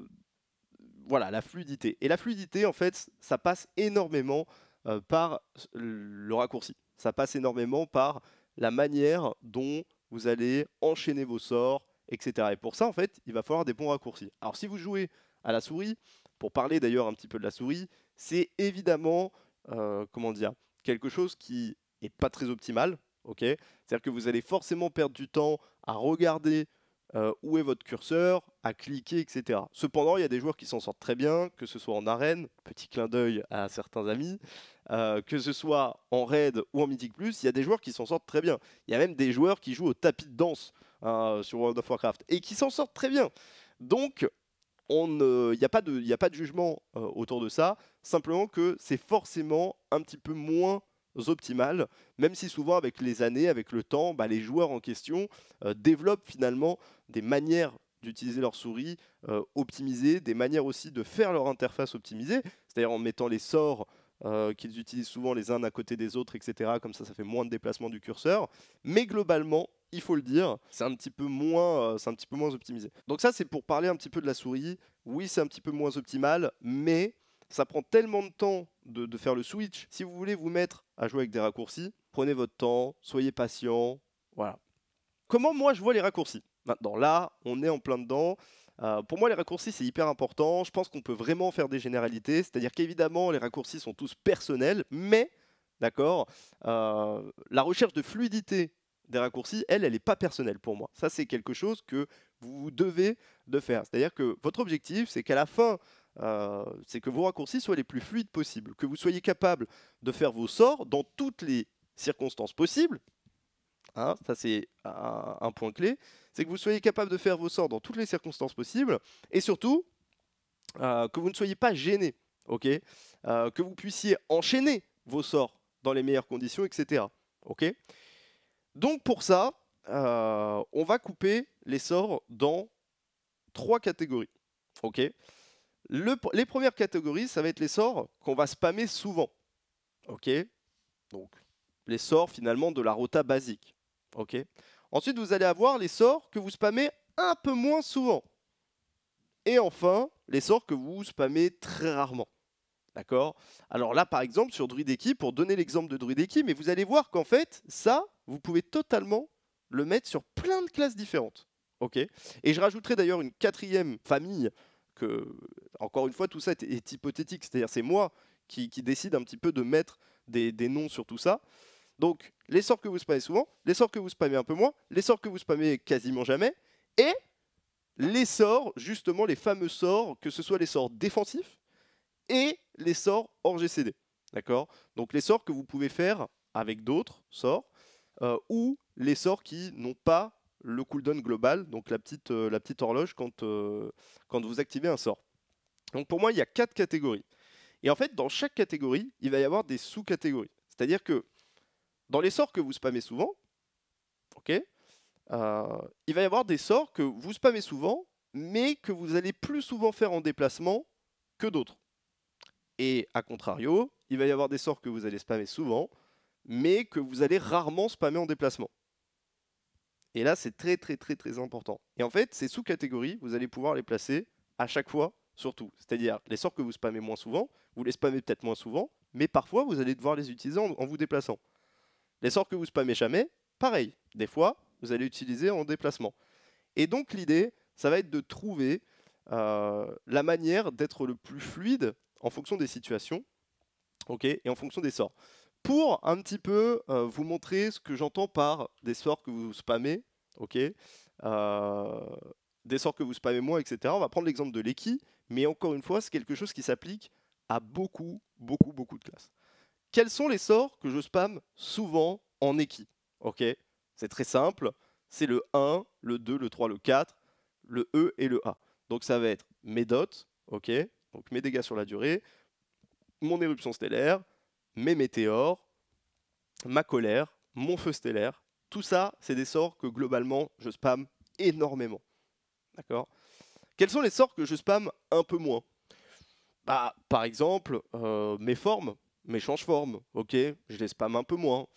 voilà, la fluidité. Et la fluidité, en fait, ça passe énormément euh, par le raccourci. Ça passe énormément par la manière dont vous allez enchaîner vos sorts, etc. Et pour ça, en fait, il va falloir des bons raccourcis. Alors si vous jouez à la souris, pour parler d'ailleurs un petit peu de la souris, c'est évidemment, euh, comment dire, quelque chose qui n'est pas très optimal ok C'est-à-dire que vous allez forcément perdre du temps à regarder euh, où est votre curseur, à cliquer, etc. Cependant, il y a des joueurs qui s'en sortent très bien, que ce soit en arène, petit clin d'œil à certains amis, euh, que ce soit en raid ou en mythique plus, il y a des joueurs qui s'en sortent très bien. Il y a même des joueurs qui jouent au tapis de danse hein, sur World of Warcraft et qui s'en sortent très bien. Donc, il n'y a, pas de jugement euh, autour de ça, simplement que c'est forcément un petit peu moins optimales, même si souvent avec les années, avec le temps, bah, les joueurs en question euh, développent finalement des manières d'utiliser leur souris euh, optimisées, des manières aussi de faire leur interface optimisée, c'est-à-dire en mettant les sorts euh, qu'ils utilisent souvent les uns à côté des autres, etc. Comme ça, ça fait moins de déplacement du curseur. Mais globalement, il faut le dire, c'est un petit peu moins, c'est un petit peu moins optimisé. Donc ça, c'est pour parler un petit peu de la souris. Oui, c'est un petit peu moins optimal, mais ça prend tellement de temps de, faire le switch. Si vous voulez vous mettre à jouer avec des raccourcis, prenez votre temps, soyez patient. Voilà. Comment moi je vois les raccourcis Maintenant là, on est en plein dedans. Euh, pour moi, les raccourcis, c'est hyper important. Je pense qu'on peut vraiment faire des généralités. C'est-à-dire qu'évidemment, les raccourcis sont tous personnels, mais, d'accord, euh, la recherche de fluidité des raccourcis, elle, elle n'est pas personnelle pour moi. Ça, c'est quelque chose que vous devez de faire. C'est-à-dire que votre objectif, c'est qu'à la fin euh, c'est que vos raccourcis soient les plus fluides possibles, que vous soyez capable de faire vos sorts dans toutes les circonstances possibles. Hein, ça, c'est un, point clé. C'est que vous soyez capable de faire vos sorts dans toutes les circonstances possibles. Et surtout, euh, que vous ne soyez pas gêné. Euh, que vous puissiez enchaîner vos sorts dans les meilleures conditions, etc. Donc, pour ça, on va couper les sorts dans trois catégories. ok les premières catégories, ça va être les sorts qu'on va spammer souvent. Ok Donc, les sorts finalement de la rota basique. Ok Ensuite, vous allez avoir les sorts que vous spammez un peu moins souvent. Et enfin, les sorts que vous spammez très rarement. D'accord Alors là, par exemple, sur Druideki, pour donner l'exemple de Druideki, mais vous allez voir qu'en fait, ça, vous pouvez totalement le mettre sur plein de classes différentes. Ok Et je rajouterai d'ailleurs une quatrième famille que, encore une fois, tout ça est, hypothétique. C'est-à-dire, c'est moi qui, décide un petit peu de mettre des, noms sur tout ça. Donc, les sorts que vous spammez souvent, les sorts que vous spammez un peu moins, les sorts que vous spammez quasiment jamais, et les sorts, justement, les fameux sorts, que ce soit les sorts défensifs et les sorts hors GCD. D'accord Donc, les sorts que vous pouvez faire avec d'autres sorts, euh, ou les sorts qui n'ont pas le cooldown global, donc la petite, euh, la petite horloge quand, euh, quand vous activez un sort. Donc pour moi, il y a quatre catégories. Et en fait, dans chaque catégorie, il va y avoir des sous-catégories. C'est-à-dire que dans les sorts que vous spammez souvent, ok, euh, il va y avoir des sorts que vous spammez souvent, mais que vous allez plus souvent faire en déplacement que d'autres. Et à contrario, il va y avoir des sorts que vous allez spammer souvent, mais que vous allez rarement spammer en déplacement. Et là, c'est très, très, très, très important. Et en fait, ces sous-catégories, vous allez pouvoir les placer à chaque fois surtout. C'est-à-dire, les sorts que vous spammez moins souvent, vous les spammez peut-être moins souvent, mais parfois, vous allez devoir les utiliser en, vous déplaçant. Les sorts que vous spammez jamais, pareil. Des fois, vous allez utiliser en déplacement. Et donc, l'idée, ça va être de trouver euh, la manière d'être le plus fluide en fonction des situations et en fonction des sorts pour un petit peu euh, vous montrer ce que j'entends par des sorts que vous spammez, euh, Des sorts que vous spammez moins, etc. On va prendre l'exemple de l'Eki, mais encore une fois, c'est quelque chose qui s'applique à beaucoup, beaucoup, beaucoup de classes. Quels sont les sorts que je spamme souvent en Eki Ok C'est très simple, c'est le 1, le 2, le 3, le 4, le E et le A. Donc ça va être mes dots, Donc mes dégâts sur la durée, mon éruption stellaire, mes météores, ma colère, mon feu stellaire. Tout ça, c'est des sorts que globalement, je spam énormément. D'accord Quels sont les sorts que je spam un peu moins bah, Par exemple, euh, mes formes, mes change-formes, ok Je les spam un peu moins.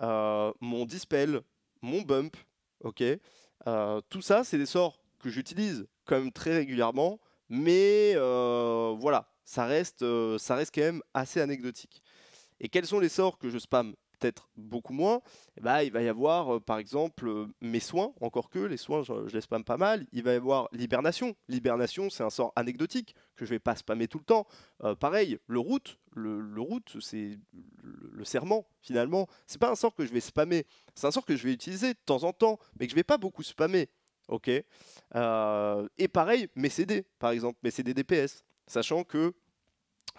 Euh, mon dispel, mon bump, ok euh, Tout ça, c'est des sorts que j'utilise quand même très régulièrement, mais voilà, ça reste, ça reste quand même assez anecdotique. Et quels sont les sorts que je spamme peut-être beaucoup moins eh ben, Il va y avoir, euh, par exemple, euh, mes soins, encore que les soins, je, les spamme pas mal. Il va y avoir l'hibernation. L'hibernation, c'est un sort anecdotique que je vais pas spammer tout le temps. Euh, pareil, le route, le, route, c'est le, serment, finalement. C'est pas un sort que je vais spammer. C'est un sort que je vais utiliser de temps en temps, mais que je vais pas beaucoup spammer. Ok Et pareil, mes CD, par exemple, mes CD DPS. Sachant que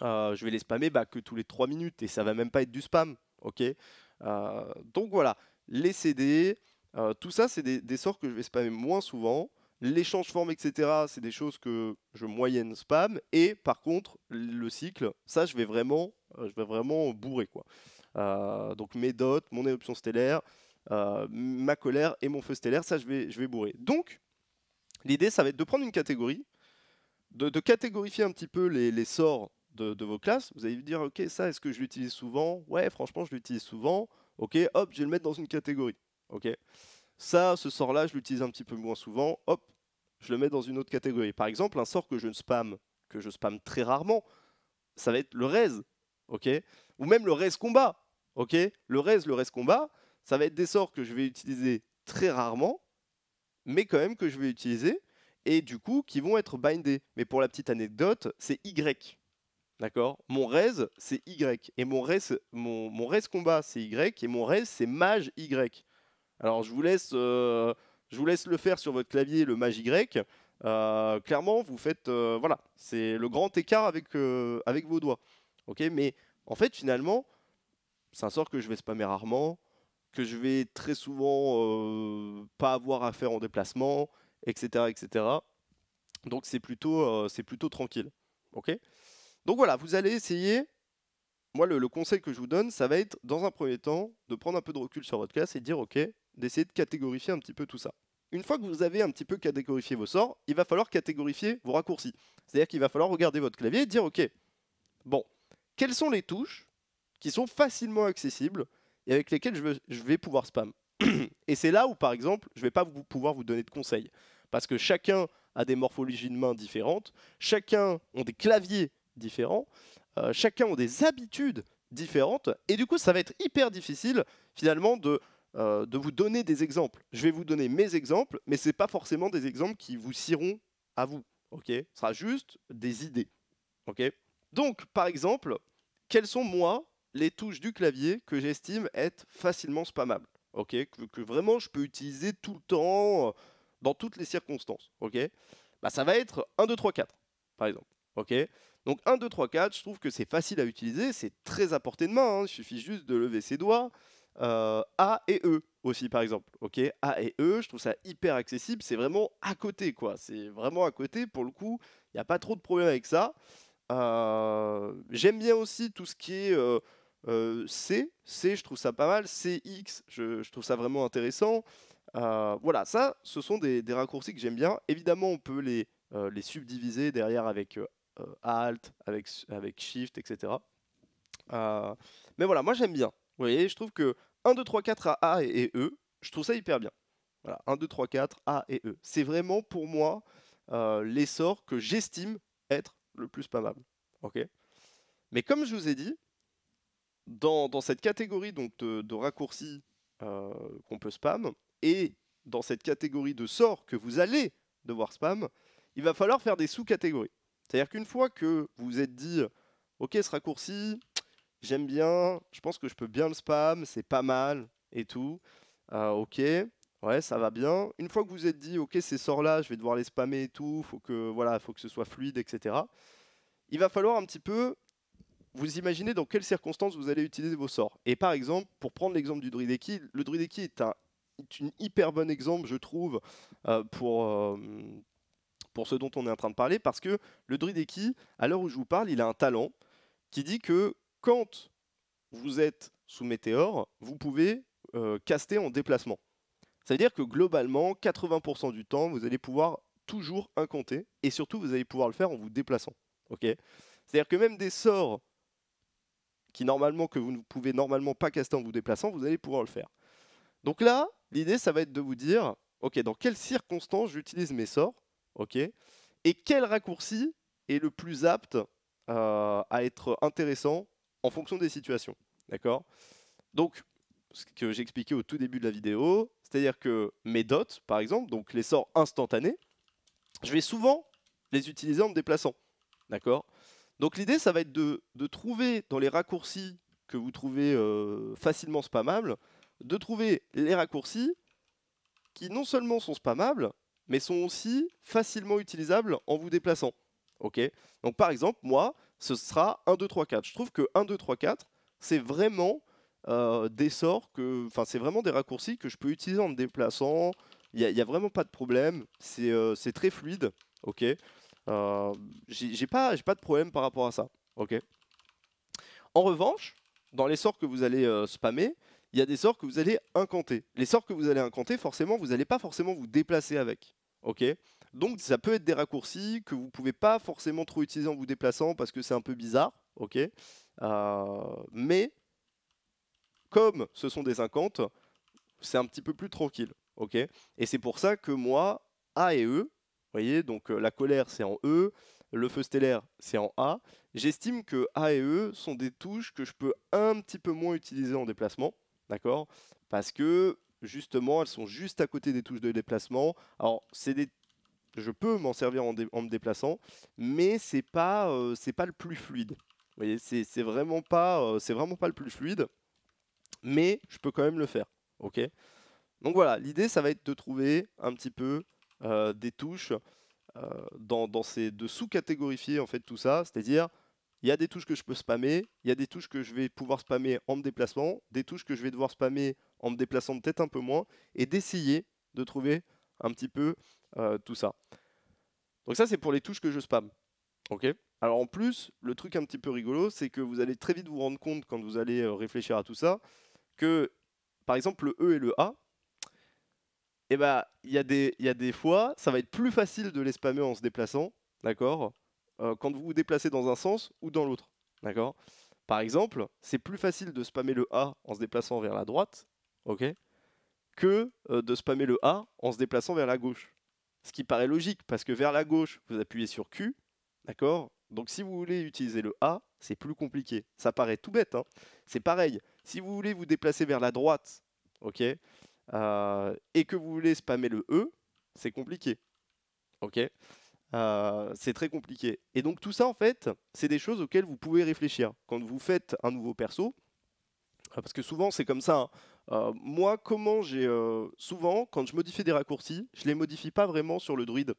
euh, je vais les spammer bah, que tous les 3 minutes et ça va même pas être du spam. ok euh, donc voilà, les CD, euh, tout ça, c'est des, sorts que je vais spammer moins souvent. L'échange forme, etc., c'est des choses que je moyenne spam. Et par contre, le cycle, ça, je vais vraiment, je vais vraiment bourrer. Quoi. donc mes dots, mon éruption stellaire, ma colère et mon feu stellaire, ça, je vais, je vais bourrer. Donc, l'idée, ça va être de prendre une catégorie, de, catégorifier un petit peu les sorts de, vos classes, vous allez vous dire, ok, ça, est-ce que je l'utilise souvent Ouais, franchement, je l'utilise souvent. Ok, hop, je vais le mettre dans une catégorie. Ok, ça, ce sort-là, je l'utilise un petit peu moins souvent. Hop, je le mets dans une autre catégorie. Par exemple, un sort que je ne spam, que je spam très rarement, ça va être le res. Ok, ou même le res combat. Ok, le res, le res combat, ça va être des sorts que je vais utiliser très rarement, mais quand même que je vais utiliser et du coup qui vont être bindés. Mais pour la petite anecdote, c'est Y. D'accord Mon res, c'est Y. Et mon res, mon, mon combat, c'est Y. Et mon res, c'est mage Y. Alors, je vous, laisse, euh, je vous laisse le faire sur votre clavier, le mage Y. Euh, clairement, vous faites. Euh, voilà, c'est le grand écart avec, avec vos doigts. Ok Mais en fait, finalement, c'est un sort que je vais spammer rarement, que je vais très souvent pas avoir à faire en déplacement, etc. etc. Donc, c'est plutôt, c'est plutôt tranquille. Ok donc voilà, vous allez essayer. Moi, le, conseil que je vous donne, ça va être, dans un premier temps, de prendre un peu de recul sur votre classe et dire, OK, d'essayer de catégorifier un petit peu tout ça. Une fois que vous avez un petit peu catégorifié vos sorts, il va falloir catégorifier vos raccourcis. C'est-à-dire qu'il va falloir regarder votre clavier et dire, OK, bon, quelles sont les touches qui sont facilement accessibles et avec lesquelles je, vais pouvoir spam Et c'est là où, par exemple, je ne vais pas vous, pouvoir vous donner de conseils. Parce que chacun a des morphologies de mains différentes, chacun a des claviers différents. Euh, chacun ont des habitudes différentes. Et du coup, ça va être hyper difficile finalement de, euh, de vous donner des exemples. Je vais vous donner mes exemples, mais ce n'est pas forcément des exemples qui vous siront à vous. ok ce sera juste des idées. ok Donc, par exemple, quelles sont moi les touches du clavier que j'estime être facilement spammables ok que, vraiment je peux utiliser tout le temps, euh, dans toutes les circonstances. ok bah, ça va être 1, 2, 3, 4, par exemple. ok donc 1, 2, 3, 4, je trouve que c'est facile à utiliser, c'est très à portée de main, hein. il suffit juste de lever ses doigts. Euh, a et E aussi par exemple, ok A et E, je trouve ça hyper accessible, c'est vraiment à côté quoi, c'est vraiment à côté, pour le coup, il n'y a pas trop de problème avec ça. Euh, j'aime bien aussi tout ce qui est euh, C, C je trouve ça pas mal, CX, je, je trouve ça vraiment intéressant. voilà, ça, ce sont des, raccourcis que j'aime bien. Évidemment, on peut les, les subdiviser derrière avec euh, Alt, avec, avec Shift, etc. Euh, mais voilà, moi j'aime bien. Vous voyez, je trouve que 1, 2, 3, 4 à A et E, je trouve ça hyper bien. Voilà, 1, 2, 3, 4, A et E. C'est vraiment pour moi euh, sorts que j'estime être le plus spammable. ok Mais comme je vous ai dit, dans, cette catégorie de, raccourcis euh, qu'on peut spam, et dans cette catégorie de sorts que vous allez devoir spam, il va falloir faire des sous-catégories. C'est-à-dire qu'une fois que vous vous êtes dit, ok, ce raccourci, j'aime bien, je pense que je peux bien le spam, c'est pas mal et tout, euh, ok, ouais, ça va bien. Une fois que vous vous êtes dit, ok, ces sorts-là, je vais devoir les spammer et tout, faut que, voilà, faut que ce soit fluide, etc. Il va falloir un petit peu vous imaginer dans quelles circonstances vous allez utiliser vos sorts. Et par exemple, pour prendre l'exemple du Druideki, le Druideki est un hyper bon exemple, je trouve, euh, pour, euh, pour ce dont on est en train de parler, parce que le Druideki, à l'heure où je vous parle, il a un talent qui dit que quand vous êtes sous météore, vous pouvez euh, caster en déplacement. C'est-à-dire que globalement, 80% du temps, vous allez pouvoir toujours incompter, et surtout, vous allez pouvoir le faire en vous déplaçant. C'est-à-dire que même des sorts qui normalement que vous ne pouvez normalement pas caster en vous déplaçant, vous allez pouvoir le faire. Donc là, l'idée, ça va être de vous dire, ok, dans quelles circonstances j'utilise mes sorts Ok Et quel raccourci est le plus apte euh, à être intéressant en fonction des situations D'accord Donc, ce que j'expliquais au tout début de la vidéo, c'est-à-dire que mes dots, par exemple, donc les sorts instantanés, je vais souvent les utiliser en me déplaçant. D'accord Donc l'idée, ça va être de, trouver dans les raccourcis que vous trouvez euh, facilement spammables, de trouver les raccourcis qui non seulement sont spammables, mais sont aussi facilement utilisables en vous déplaçant. Ok Donc par exemple, moi, ce sera 1, 2, 3, 4. Je trouve que 1, 2, 3, 4, c'est vraiment euh, des sorts, que, c'est vraiment des raccourcis que je peux utiliser en me déplaçant. Il n'y a, vraiment pas de problème. C'est, euh, très fluide. Ok euh, j'ai, pas, pas de problème par rapport à ça. Ok en revanche, dans les sorts que vous allez euh, spammer, il y a des sorts que vous allez incanter. Les sorts que vous allez incanter, forcément, vous n'allez pas forcément vous déplacer avec. Ok Donc ça peut être des raccourcis que vous pouvez pas forcément trop utiliser en vous déplaçant parce que c'est un peu bizarre. Ok euh, Mais comme ce sont des 50, c'est un petit peu plus tranquille. Ok Et c'est pour ça que moi, A et E, voyez, donc euh, la colère c'est en E, le feu stellaire c'est en A. J'estime que A et E sont des touches que je peux un petit peu moins utiliser en déplacement, d'accord Parce que justement, elles sont juste à côté des touches de déplacement. Alors, c'est des... je peux m'en servir en, me déplaçant, mais c'est pas, euh, c'est pas le plus fluide. Vous voyez, c'est vraiment pas, euh, vraiment pas le plus fluide, mais je peux quand même le faire. Ok. Donc voilà, l'idée, ça va être de trouver un petit peu euh, des touches dans, ces de sous-catégorifier en fait tout ça, c'est-à-dire il y a des touches que je peux spammer, il y a des touches que je vais pouvoir spammer en me déplacement, des touches que je vais devoir spammer en me déplaçant peut-être un peu moins, et d'essayer de trouver un petit peu euh, tout ça. Donc ça, c'est pour les touches que je spamme. Ok. Alors en plus, le truc un petit peu rigolo, c'est que vous allez très vite vous rendre compte quand vous allez euh, réfléchir à tout ça, que par exemple le E et le A, eh ben, il y, y, a des fois, ça va être plus facile de les spammer en se déplaçant, d'accord euh, quand vous vous déplacez dans un sens ou dans l'autre. D'accord Par exemple, c'est plus facile de spammer le A en se déplaçant vers la droite, ok que euh, de spammer le A en se déplaçant vers la gauche. Ce qui paraît logique, parce que vers la gauche, vous appuyez sur Q, d'accord Donc si vous voulez utiliser le A, c'est plus compliqué. Ça paraît tout bête, hein C'est pareil, si vous voulez vous déplacer vers la droite, ok euh, et que vous voulez spammer le E, c'est compliqué. Ok euh, c'est très compliqué. Et donc tout ça, en fait, c'est des choses auxquelles vous pouvez réfléchir. Quand vous faites un nouveau perso, euh, parce que souvent c'est comme ça, hein. euh, moi comment j'ai... souvent, quand je modifie des raccourcis, je les modifie pas vraiment sur le druide.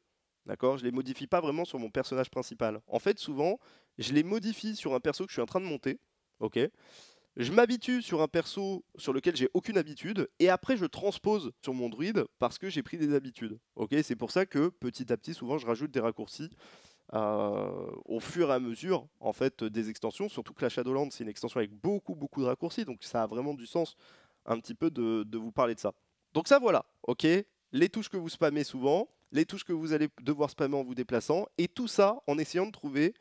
D'accord Je les modifie pas vraiment sur mon personnage principal. En fait, souvent, je les modifie sur un perso que je suis en train de monter. Ok je m'habitue sur un perso sur lequel j'ai aucune habitude, et après je transpose sur mon druide parce que j'ai pris des habitudes. Ok, c'est pour ça que petit à petit, souvent, je rajoute des raccourcis euh, au fur et à mesure en fait des extensions. Surtout que la Shadowland, c'est une extension avec beaucoup beaucoup de raccourcis, donc ça a vraiment du sens un petit peu de, vous parler de ça. Donc ça, voilà. Ok, les touches que vous spammez souvent, les touches que vous allez devoir spammer en vous déplaçant, et tout ça en essayant de trouver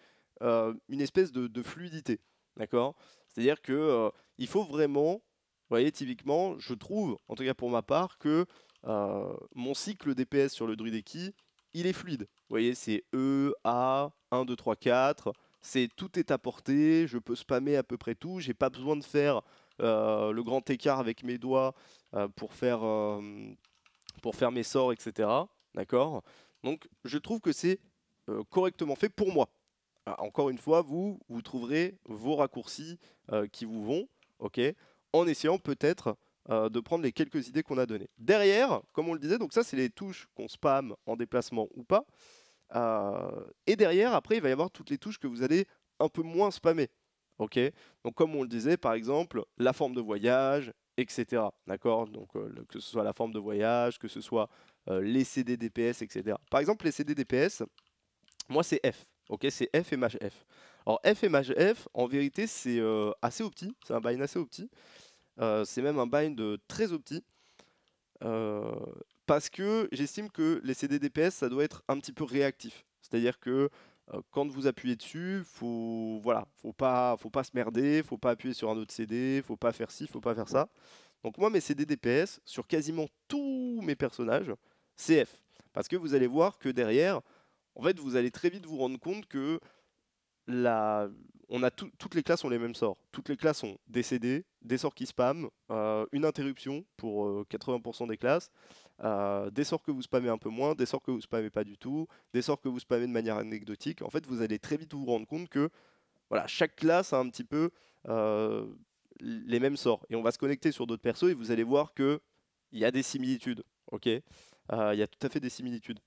euh, une espèce de, de fluidité. D'accord c'est-à-dire que euh, il faut vraiment, vous voyez, typiquement, je trouve, en tout cas pour ma part, que euh, mon cycle DPS sur le Druideki, il est fluide. Vous voyez, c'est E, A, 1, 2, 3, 4. C'est tout est à portée, je peux spammer à peu près tout, j'ai pas besoin de faire euh, le grand écart avec mes doigts pour, faire, pour faire mes sorts, etc. D'accord Donc je trouve que c'est correctement fait pour moi encore une fois, vous, vous trouverez vos raccourcis euh, qui vous vont, ok, en essayant peut-être euh, de prendre les quelques idées qu'on a données. Derrière, comme on le disait, donc ça, c'est les touches qu'on spamme en déplacement ou pas. Euh, et derrière, après, il va y avoir toutes les touches que vous allez un peu moins spammer, ok. Donc, comme on le disait, par exemple, la forme de voyage, etc. D'accord Donc, que ce soit la forme de voyage, que ce soit les DPS, etc. Par exemple, les DPS, moi, c'est F. Ok, c'est F et F. Alors F et F, en vérité, c'est euh, assez opti, c'est un bind assez opti. Euh, c'est même un bind très opti. Euh, parce que j'estime que les CD DPS, ça doit être un petit peu réactif. C'est-à-dire que quand vous appuyez dessus, faut voilà, faut pas, faut pas se merder, faut pas appuyer sur un autre CD, faut pas faire ci, faut pas faire ça. Donc moi mes CD DPS sur quasiment tous mes personnages, c'est F. parce que vous allez voir que derrière, en fait, vous allez très vite vous rendre compte que la... on a toutes les classes ont les mêmes sorts. Toutes les classes ont des CD, des sorts qui spam, euh, une interruption pour 80% euh, des classes, euh, des sorts que vous spammez un peu moins, des sorts que vous spammez pas du tout, des sorts que vous spammez de manière anecdotique. En fait, vous allez très vite vous rendre compte que voilà, chaque classe a un petit peu les mêmes sorts. Et on va se connecter sur d'autres persos et vous allez voir que il y a des similitudes. Ok, il y a tout à fait des similitudes.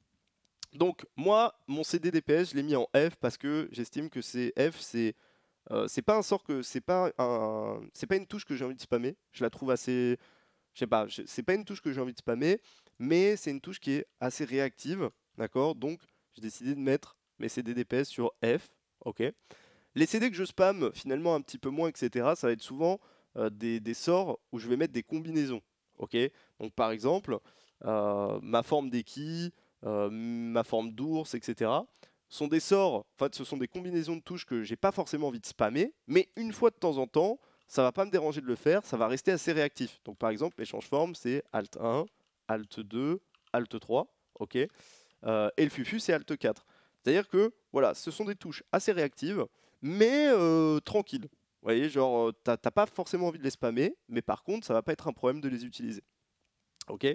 Donc moi, mon CD DPS, je l'ai mis en F parce que j'estime que c'est F, euh, c'est pas un sort que c'est pas un c'est pas une touche que j'ai envie de spammer. Je la trouve assez, je sais pas, c'est pas une touche que j'ai envie de spammer, mais c'est une touche qui est assez réactive, d'accord. Donc j'ai décidé de mettre mes CD DPS sur F, ok. Les CD que je spamme finalement un petit peu moins, etc. Ça va être souvent euh, des, sorts où je vais mettre des combinaisons, ok. Donc par exemple, euh, ma forme d'équilibre. Euh, ma forme d'ours, etc. sont des sorts, ce sont des combinaisons de touches que j'ai pas forcément envie de spammer, mais une fois de temps en temps, ça va pas me déranger de le faire, ça va rester assez réactif. Donc par exemple, échange forme, c'est Alt 1, Alt 2, Alt 3, ok euh, Et le fufu, c'est Alt 4. C'est-à-dire que, voilà, ce sont des touches assez réactives, mais euh, tranquilles. Vous voyez, genre, t'as pas forcément envie de les spammer, mais par contre, ça va pas être un problème de les utiliser. Ok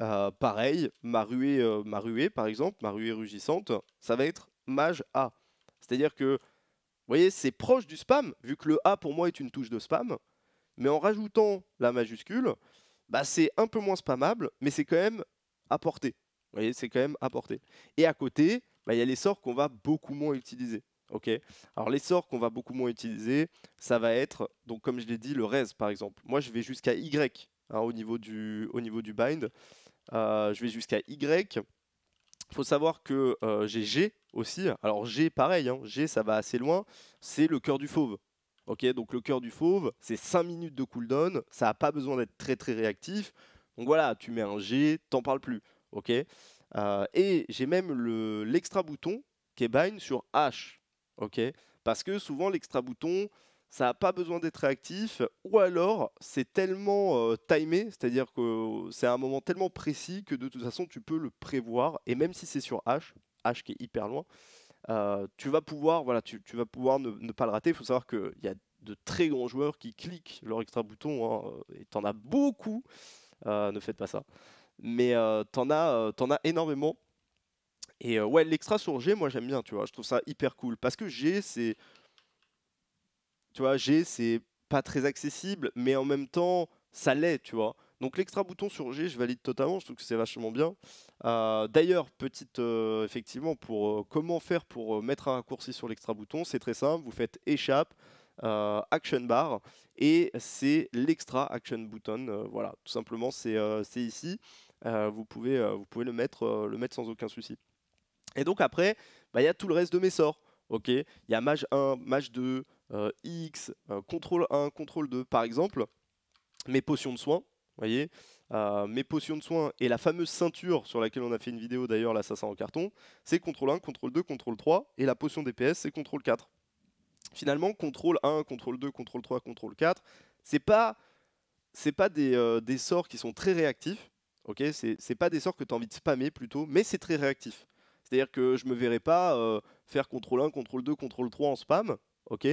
euh, pareil, euh, ma ruée, par exemple, ma ruée rugissante, ça va être mage A. C'est-à-dire que, vous voyez, c'est proche du spam, vu que le A pour moi est une touche de spam, mais en rajoutant la majuscule, bah, c'est un peu moins spammable, mais c'est quand même apporté. Vous voyez, c'est quand même apporté. Et à côté, bah, il y a les sorts qu'on va beaucoup moins utiliser. Ok. Alors les sorts qu'on va beaucoup moins utiliser, ça va être, donc comme je l'ai dit, le res par exemple. Moi je vais jusqu'à Y hein, au, niveau du, au niveau du bind. Euh, je vais jusqu'à Y. Il faut savoir que euh, j'ai G aussi. Alors G, pareil, hein. G, ça va assez loin. C'est le cœur du fauve. Ok, donc le cœur du fauve, c'est 5 minutes de cooldown. Ça n'a pas besoin d'être très très réactif. Donc voilà, tu mets un G, t'en parles plus. Ok. Euh, et j'ai même l'extra bouton qui est bind sur H. Ok. Parce que souvent l'extra bouton, ça n'a pas besoin d'être réactif, ou alors c'est tellement euh, timé, c'est-à-dire que c'est un moment tellement précis que de toute façon tu peux le prévoir, et même si c'est sur H, H qui est hyper loin, euh, tu vas pouvoir, voilà, tu, vas pouvoir ne, pas le rater. Il faut savoir qu'il y a de très grands joueurs qui cliquent leur extra bouton, Et hein, euh, et t'en as beaucoup, ne faites pas ça, mais t'en as, en as énormément. Et ouais, l'extra sur G, moi j'aime bien, tu vois, je trouve ça hyper cool, parce que G, c'est tu vois, G, c'est pas très accessible, mais en même temps, ça l'est, tu vois. Donc l'extra bouton sur G, je valide totalement, je trouve que c'est vachement bien. Euh, d'ailleurs, petite, euh, effectivement, pour euh, comment faire pour mettre un raccourci sur l'extra bouton, c'est très simple, vous faites échappe, action bar, et c'est l'extra action button, voilà, tout simplement, c'est ici, vous, pouvez, vous pouvez le mettre, le mettre sans aucun souci. Et donc après, bah, il y a tout le reste de mes sorts ok, il y a mage 1, mage 2, euh, X, euh, contrôle 1, contrôle 2 par exemple, mes potions de soins, voyez, euh, mes potions de soins et la fameuse ceinture sur laquelle on a fait une vidéo d'ailleurs, l'assassin en carton, c'est contrôle 1, contrôle 2, contrôle 3, et la potion DPS c'est contrôle 4. Finalement, contrôle 1, contrôle 2, contrôle 3, contrôle 4, c'est pas, pas des, sorts qui sont très réactifs, ok, c'est pas des sorts que tu as envie de spammer plutôt, mais c'est très réactif. C'est-à-dire que je me verrai pas faire contrôle 1, contrôle 2, contrôle 3 en spam, ok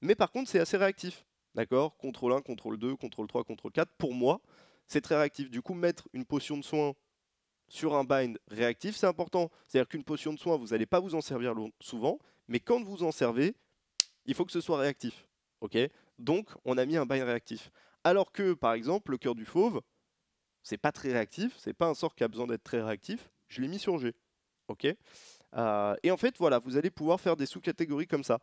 Mais par contre, c'est assez réactif, d'accord Contrôle 1, contrôle 2, contrôle 3, contrôle 4, pour moi, c'est très réactif. Du coup, mettre une potion de soin sur un bind réactif, c'est important. C'est-à-dire qu'une potion de soin, vous n'allez pas vous en servir souvent, mais quand vous en servez, il faut que ce soit réactif, ok Donc, on a mis un bind réactif. Alors que, par exemple, le cœur du fauve, c'est pas très réactif, c'est pas un sort qui a besoin d'être très réactif, je l'ai mis sur G. Ok euh, et en fait, voilà, vous allez pouvoir faire des sous-catégories comme ça.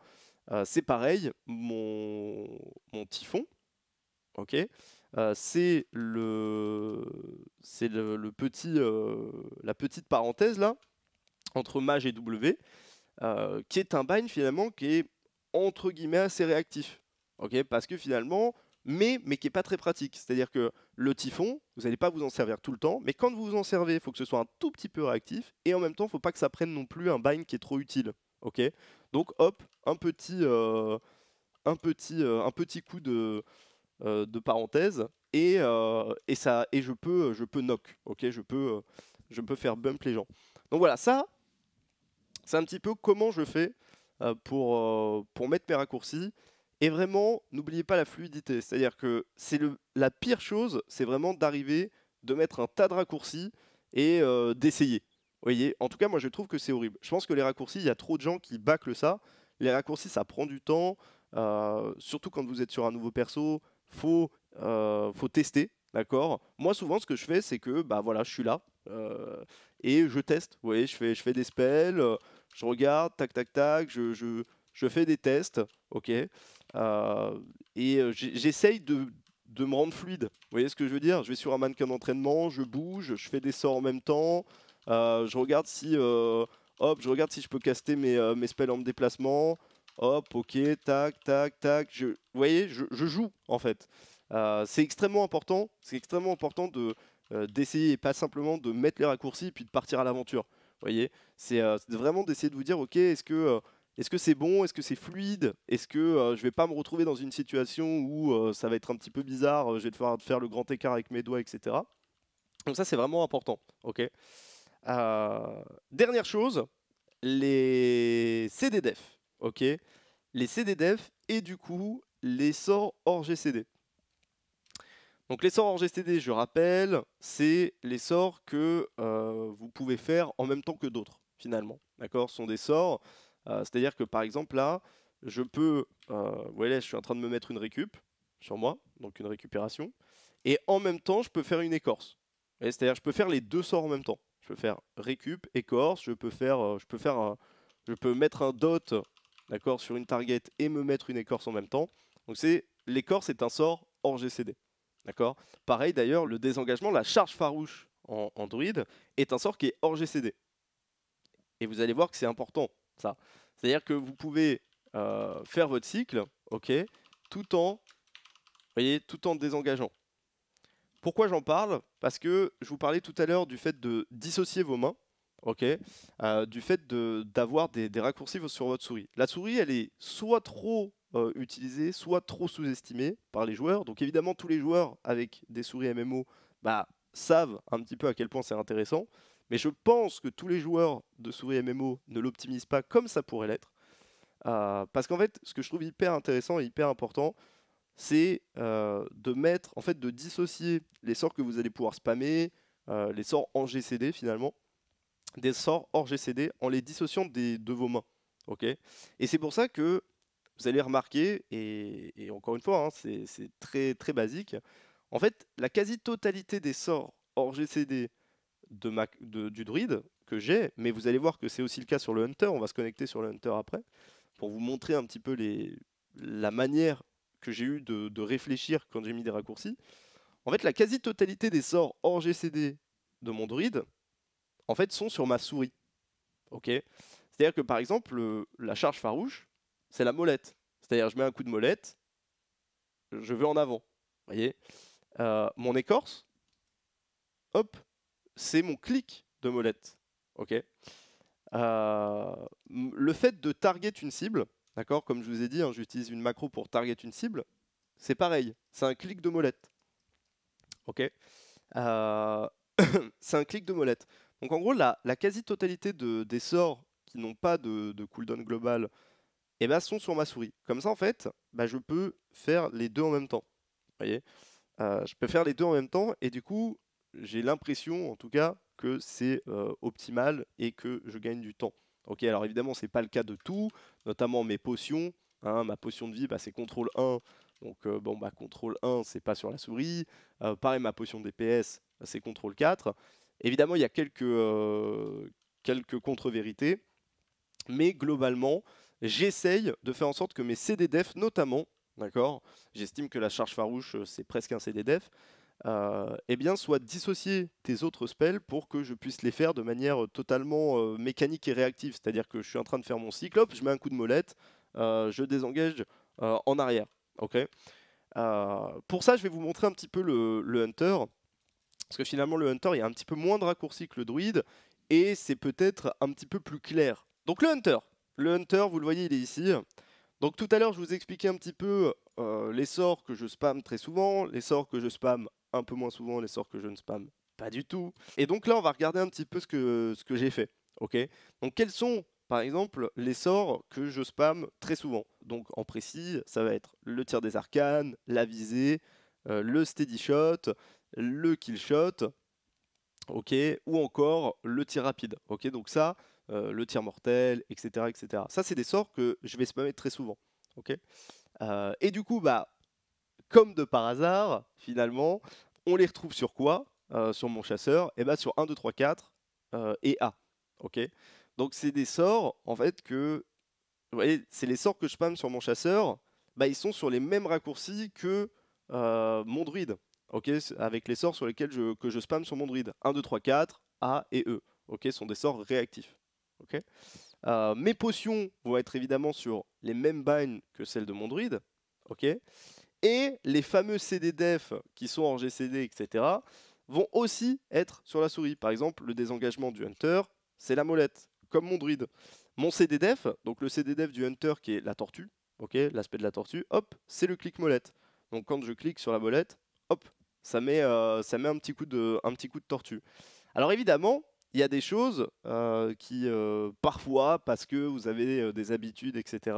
Euh, c'est pareil, mon, typhon, ok euh, c'est le, c'est le, petit, la petite parenthèse là entre mage et W, qui est un bind finalement qui est entre guillemets assez réactif, ok Parce que finalement, mais, qui n'est pas très pratique. C'est-à-dire que le typhon, vous n'allez pas vous en servir tout le temps, mais quand vous vous en servez, il faut que ce soit un tout petit peu réactif, et en même temps, il ne faut pas que ça prenne non plus un bind qui est trop utile. Ok Donc hop, un petit, euh, un petit, euh, un petit coup de, euh, de parenthèse, et, ça, et je peux, je peux knock, ok je peux, je peux faire bump les gens. Donc voilà, ça, c'est un petit peu comment je fais pour, pour mettre mes raccourcis et vraiment, n'oubliez pas la fluidité. C'est-à-dire que c'est la pire chose, c'est vraiment d'arriver, de mettre un tas de raccourcis et euh, d'essayer. voyez En tout cas, moi, je trouve que c'est horrible. Je pense que les raccourcis, il y a trop de gens qui bâclent ça. Les raccourcis, ça prend du temps. Euh, surtout quand vous êtes sur un nouveau perso, faut, euh, faut tester. D'accord Moi, souvent, ce que je fais, c'est que, bah voilà, je suis là et je teste. Vous voyez, je fais, je fais des spells, je regarde, tac, tac, tac, je, je, je fais des tests. Ok euh, et euh, j'essaye de, de me rendre fluide. Vous voyez ce que je veux dire Je vais sur un mannequin d'entraînement, je bouge, je fais des sorts en même temps, euh, je regarde si hop, je regarde si je peux caster mes, mes spells en me déplacement. Hop, ok, tac, tac, tac. Je, vous voyez, je, je joue en fait. c'est extrêmement important. C'est extrêmement important de d'essayer et pas simplement de mettre les raccourcis et puis de partir à l'aventure. Vous voyez, c'est vraiment d'essayer de vous dire, ok, est-ce que est-ce que c'est bon, est-ce que c'est fluide, est-ce que je euh, je vais pas me retrouver dans une situation où euh, ça va être un petit peu bizarre, euh, je vais devoir faire le grand écart avec mes doigts, etc. Donc ça c'est vraiment important. Ok. dernière chose, les CDDF. E ok. Les CDDF e et du coup les sorts hors GCD. Donc les sorts hors GCD, je rappelle, c'est les sorts que vous pouvez faire en même temps que d'autres, finalement. D'accord Ce sont des sorts euh, c'est-à-dire que par exemple là, je peux, euh, vous je suis en train de me mettre une récup sur moi, donc une récupération, et en même temps, je peux faire une écorce. C'est-à-dire, je peux faire les deux sorts en même temps. Je peux faire récup, écorce, je peux faire, euh, je peux faire, je peux mettre un dot, d'accord, sur une target et me mettre une écorce en même temps. Donc c'est, l'écorce est un sort hors GCD, d'accord. Pareil d'ailleurs, le désengagement, la charge farouche en, en druide est un sort qui est hors GCD. Et vous allez voir que c'est important. C'est-à-dire que vous pouvez euh, faire votre cycle, ok, tout en, voyez, tout en désengageant. Pourquoi j'en parle Parce que je vous parlais tout à l'heure du fait de dissocier vos mains, ok, euh, du fait d'avoir des, raccourcis sur votre souris. La souris, elle est soit trop euh, utilisée, soit trop sous-estimée par les joueurs. Donc évidemment, tous les joueurs avec des souris MMO, bah savent un petit peu à quel point c'est intéressant. Mais je pense que tous les joueurs de souris MMO ne l'optimisent pas comme ça pourrait l'être. Euh, parce qu'en fait, ce que je trouve hyper intéressant et hyper important, c'est euh, de mettre, en fait, de dissocier les sorts que vous allez pouvoir spammer, euh, les sorts en GCD finalement, des sorts hors GCD en les dissociant des, de vos mains. et c'est pour ça que vous allez remarquer, et, encore une fois, hein, c'est très, très basique, en fait, la quasi-totalité des sorts hors GCD de du druide que j'ai, mais vous allez voir que c'est aussi le cas sur le hunter, on va se connecter sur le hunter après, pour vous montrer un petit peu les, la manière que j'ai eu de, réfléchir quand j'ai mis des raccourcis. En fait, la quasi-totalité des sorts hors GCD de mon druide, en fait, sont sur ma souris. Ok C'est-à-dire que, par exemple, euh, la charge farouche, c'est la molette. C'est-à-dire, je mets un coup de molette, je veux en avant. voyez euh, Mon écorce, hop, c'est mon clic de molette. ok euh, le fait de target une cible, d'accord, comme je vous ai dit, hein, j'utilise une macro pour target une cible, c'est pareil, c'est un clic de molette. Ok euh, C'est un clic de molette. Donc en gros, la, quasi-totalité de, des sorts qui n'ont pas de, cooldown global et eh ben, sont sur ma souris. Comme ça, en fait, bah, je peux faire les deux en même temps. voyez euh, Je peux faire les deux en même temps, et du coup, j'ai l'impression, en tout cas, que c'est euh, optimal et que je gagne du temps. Ok, alors évidemment, c'est pas le cas de tout, notamment mes potions. Hein. ma potion de vie, bah, c'est contrôle 1. Donc, euh, bon, bah, contrôle 1, c'est pas sur la souris. Euh, pareil, ma potion DPS, c'est contrôle 4. Évidemment, il y a quelques, quelques contre-vérités. Mais globalement, j'essaye de faire en sorte que mes CD def, notamment, d'accord, j'estime que la charge farouche, c'est presque un CD def, euh, eh bien, soit dissocier tes autres spells pour que je puisse les faire de manière euh, totalement euh, mécanique et réactive. C'est-à-dire que je suis en train de faire mon cyclope, je mets un coup de molette, je désengage en arrière. Ok pour ça, je vais vous montrer un petit peu le, Hunter. Parce que finalement, le Hunter, il y a un petit peu moins de raccourcis que le Druide. Et c'est peut-être un petit peu plus clair. Donc le Hunter. Le Hunter, vous le voyez, il est ici. Donc tout à l'heure, je vous expliquais un petit peu les sorts que je spam très souvent, les sorts que je spam un peu moins souvent les sorts que je ne spam Pas du tout. Et donc là, on va regarder un petit peu ce que, ce que j'ai fait. Ok donc quels sont, par exemple, les sorts que je spam très souvent Donc en précis, ça va être le tir des arcanes, la visée, euh, le steady shot, le kill shot, ok, ou encore le tir rapide. Ok, donc ça, euh, le tir mortel, etc., etc. Ça, c'est des sorts que je vais spammer très souvent. Ok, euh, et du coup, bah comme de par hasard, finalement, on les retrouve sur quoi euh, Sur mon chasseur Et eh bien sur 1, 2, 3, 4 et A. Ok Donc c'est des sorts, en fait, que. Vous voyez, c'est les sorts que je spamme sur mon chasseur, bah, ils sont sur les mêmes raccourcis que euh, mon druide. Ok Avec les sorts sur lesquels je, que je spam sur mon druide. 1, 2, 3, 4, A et E. Ok sont des sorts réactifs. Ok euh, mes potions vont être évidemment sur les mêmes binds que celles de mon druide. Ok et les fameux CDDF qui sont en GCD, etc., vont aussi être sur la souris. Par exemple, le désengagement du Hunter, c'est la molette, comme mon druide. Mon CDDF, donc le CDDF du Hunter qui est la tortue, ok, l'aspect de la tortue, hop, c'est le clic molette. Donc quand je clique sur la molette, hop, ça met, euh, ça met un, petit coup de, petit coup de tortue. Alors évidemment, il y a des choses euh, qui, euh, parfois, parce que vous avez des habitudes, etc.,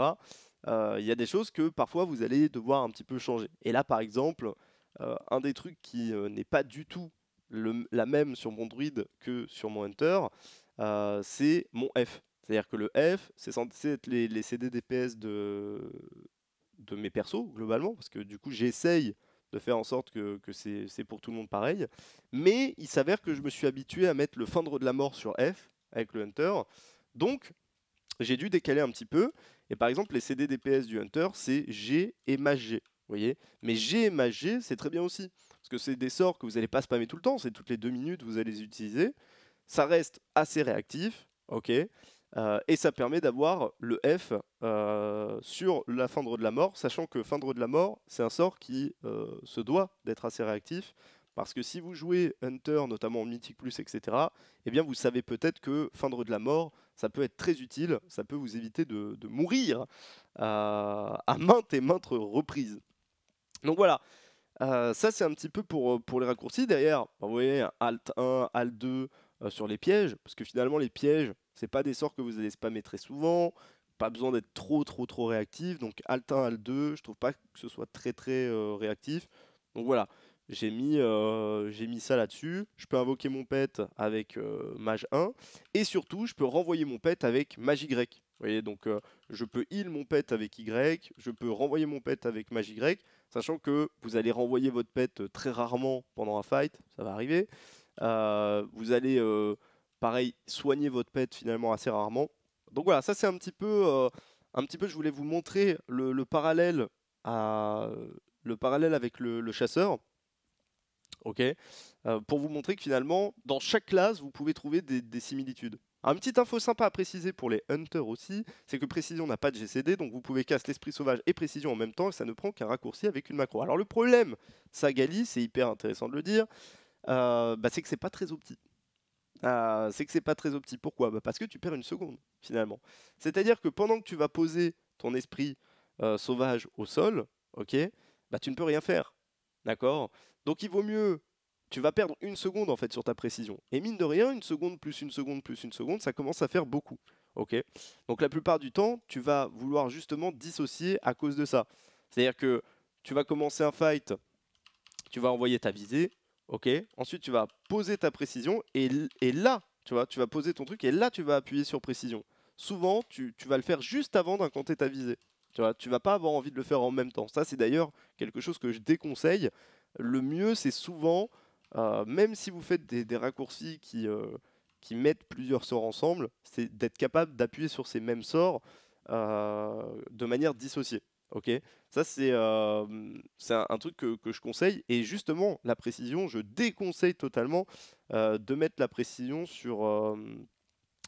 euh, il y a des choses que parfois vous allez devoir un petit peu changer. Et là, par exemple, euh, un des trucs qui euh, n'est pas du tout la même sur mon druide que sur mon hunter, c'est mon F. C'est-à-dire que le F, c'est censé être les, les, CD DPS de, de mes persos, globalement, parce que du coup, j'essaye de faire en sorte que, que c'est pour tout le monde pareil. Mais il s'avère que je me suis habitué à mettre le feindre de la mort sur F avec le Hunter. Donc, j'ai dû décaler un petit peu. Et par exemple, les CD DPS du Hunter, c'est G et Mage Voyez Mais G et c'est très bien aussi. Parce que c'est des sorts que vous n'allez pas spammer tout le temps, c'est toutes les deux minutes que vous allez les utiliser. Ça reste assez réactif, ok euh, et ça permet d'avoir le F euh, sur la Fendre de la mort, sachant que feindre de la mort, c'est un sort qui euh, se doit d'être assez réactif, parce que si vous jouez Hunter, notamment Mythic Plus, etc., et eh bien vous savez peut-être que Fendre de la mort, ça peut être très utile, ça peut vous éviter de, mourir à maintes et maintes reprises. Donc voilà, euh, ça, c'est un petit peu pour, pour les raccourcis. Derrière, bah, vous voyez, Alt 1, Alt 2 euh, sur les pièges, parce que finalement, les pièges, c'est pas des sorts que vous allez spammer très souvent, pas besoin d'être trop, trop, trop réactif. Donc, Alt 1, Alt 2, je trouve pas que ce soit très, très euh, réactif. Donc voilà, j'ai mis, euh, mis ça là-dessus. Je peux invoquer mon pet avec euh, mage 1. Et surtout, je peux renvoyer mon pet avec mage Y. Vous voyez, donc euh, je peux heal mon pet avec Y. Je peux renvoyer mon pet avec mage Y. Sachant que vous allez renvoyer votre pet très rarement pendant un fight. Ça va arriver. vous allez, pareil, soigner votre pet finalement assez rarement. Donc voilà, ça c'est un petit peu... un petit peu, je voulais vous montrer le, parallèle à le parallèle avec le chasseur ok euh, Pour vous montrer que finalement, dans chaque classe, vous pouvez trouver des, similitudes. Un petit info sympa à préciser pour les hunters aussi, c'est que précision n'a pas de GCD, donc vous pouvez casser l'esprit sauvage et précision en même temps, et ça ne prend qu'un raccourci avec une macro. Alors le problème, ça Sagali, c'est hyper intéressant de le dire, euh, bah, c'est que c'est pas très opti. Euh, c'est que c'est pas très opti. Pourquoi bah, Parce que tu perds une seconde, finalement. C'est-à-dire que pendant que tu vas poser ton esprit sauvage au sol, ok, bah tu ne peux rien faire. D'accord Donc il vaut mieux. Tu vas perdre une seconde en fait sur ta précision. Et mine de rien, une seconde plus une seconde plus une seconde, ça commence à faire beaucoup. Ok Donc la plupart du temps, tu vas vouloir justement dissocier à cause de ça. C'est-à-dire que tu vas commencer un fight, tu vas envoyer ta visée, ok Ensuite, tu vas poser ta précision et, là, tu vois, tu vas poser ton truc et là, tu vas appuyer sur précision. Souvent, tu, tu vas le faire juste avant d'incanter ta visée. Tu vois, tu vas pas avoir envie de le faire en même temps. Ça, c'est d'ailleurs quelque chose que je déconseille. Le mieux, c'est souvent, euh, même si vous faites des, raccourcis qui, euh, qui mettent plusieurs sorts ensemble, c'est d'être capable d'appuyer sur ces mêmes sorts euh, de manière dissociée. Ok, ça c'est euh, un, truc que, que, je conseille et justement la précision, je déconseille totalement de mettre la précision sur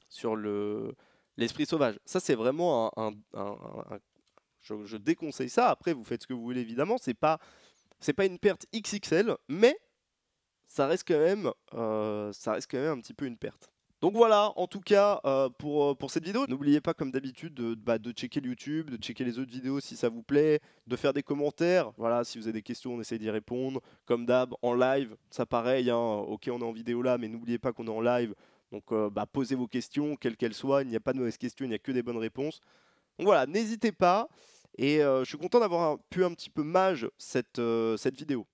sur le l'esprit sauvage. Ça c'est vraiment un, un, je, déconseille ça. Après, vous faites ce que vous voulez, évidemment. C'est pas, c'est pas une perte XXL, mais ça reste quand même, euh, ça reste quand même un petit peu une perte. Donc voilà, en tout cas, euh, pour, euh, pour cette vidéo, n'oubliez pas comme d'habitude de, bah, de checker YouTube, de checker les autres vidéos si ça vous plaît, de faire des commentaires. Voilà, si vous avez des questions, on essaie d'y répondre. Comme d'hab, en live, ça pareil, hein, ok on est en vidéo là, mais n'oubliez pas qu'on est en live. Donc bah, posez vos questions, quelles qu'elles soient, il n'y a pas de mauvaises questions, il n'y a que des bonnes réponses. Donc voilà, n'hésitez pas. Et euh, je suis content d'avoir pu un petit peu mage cette, euh, cette vidéo.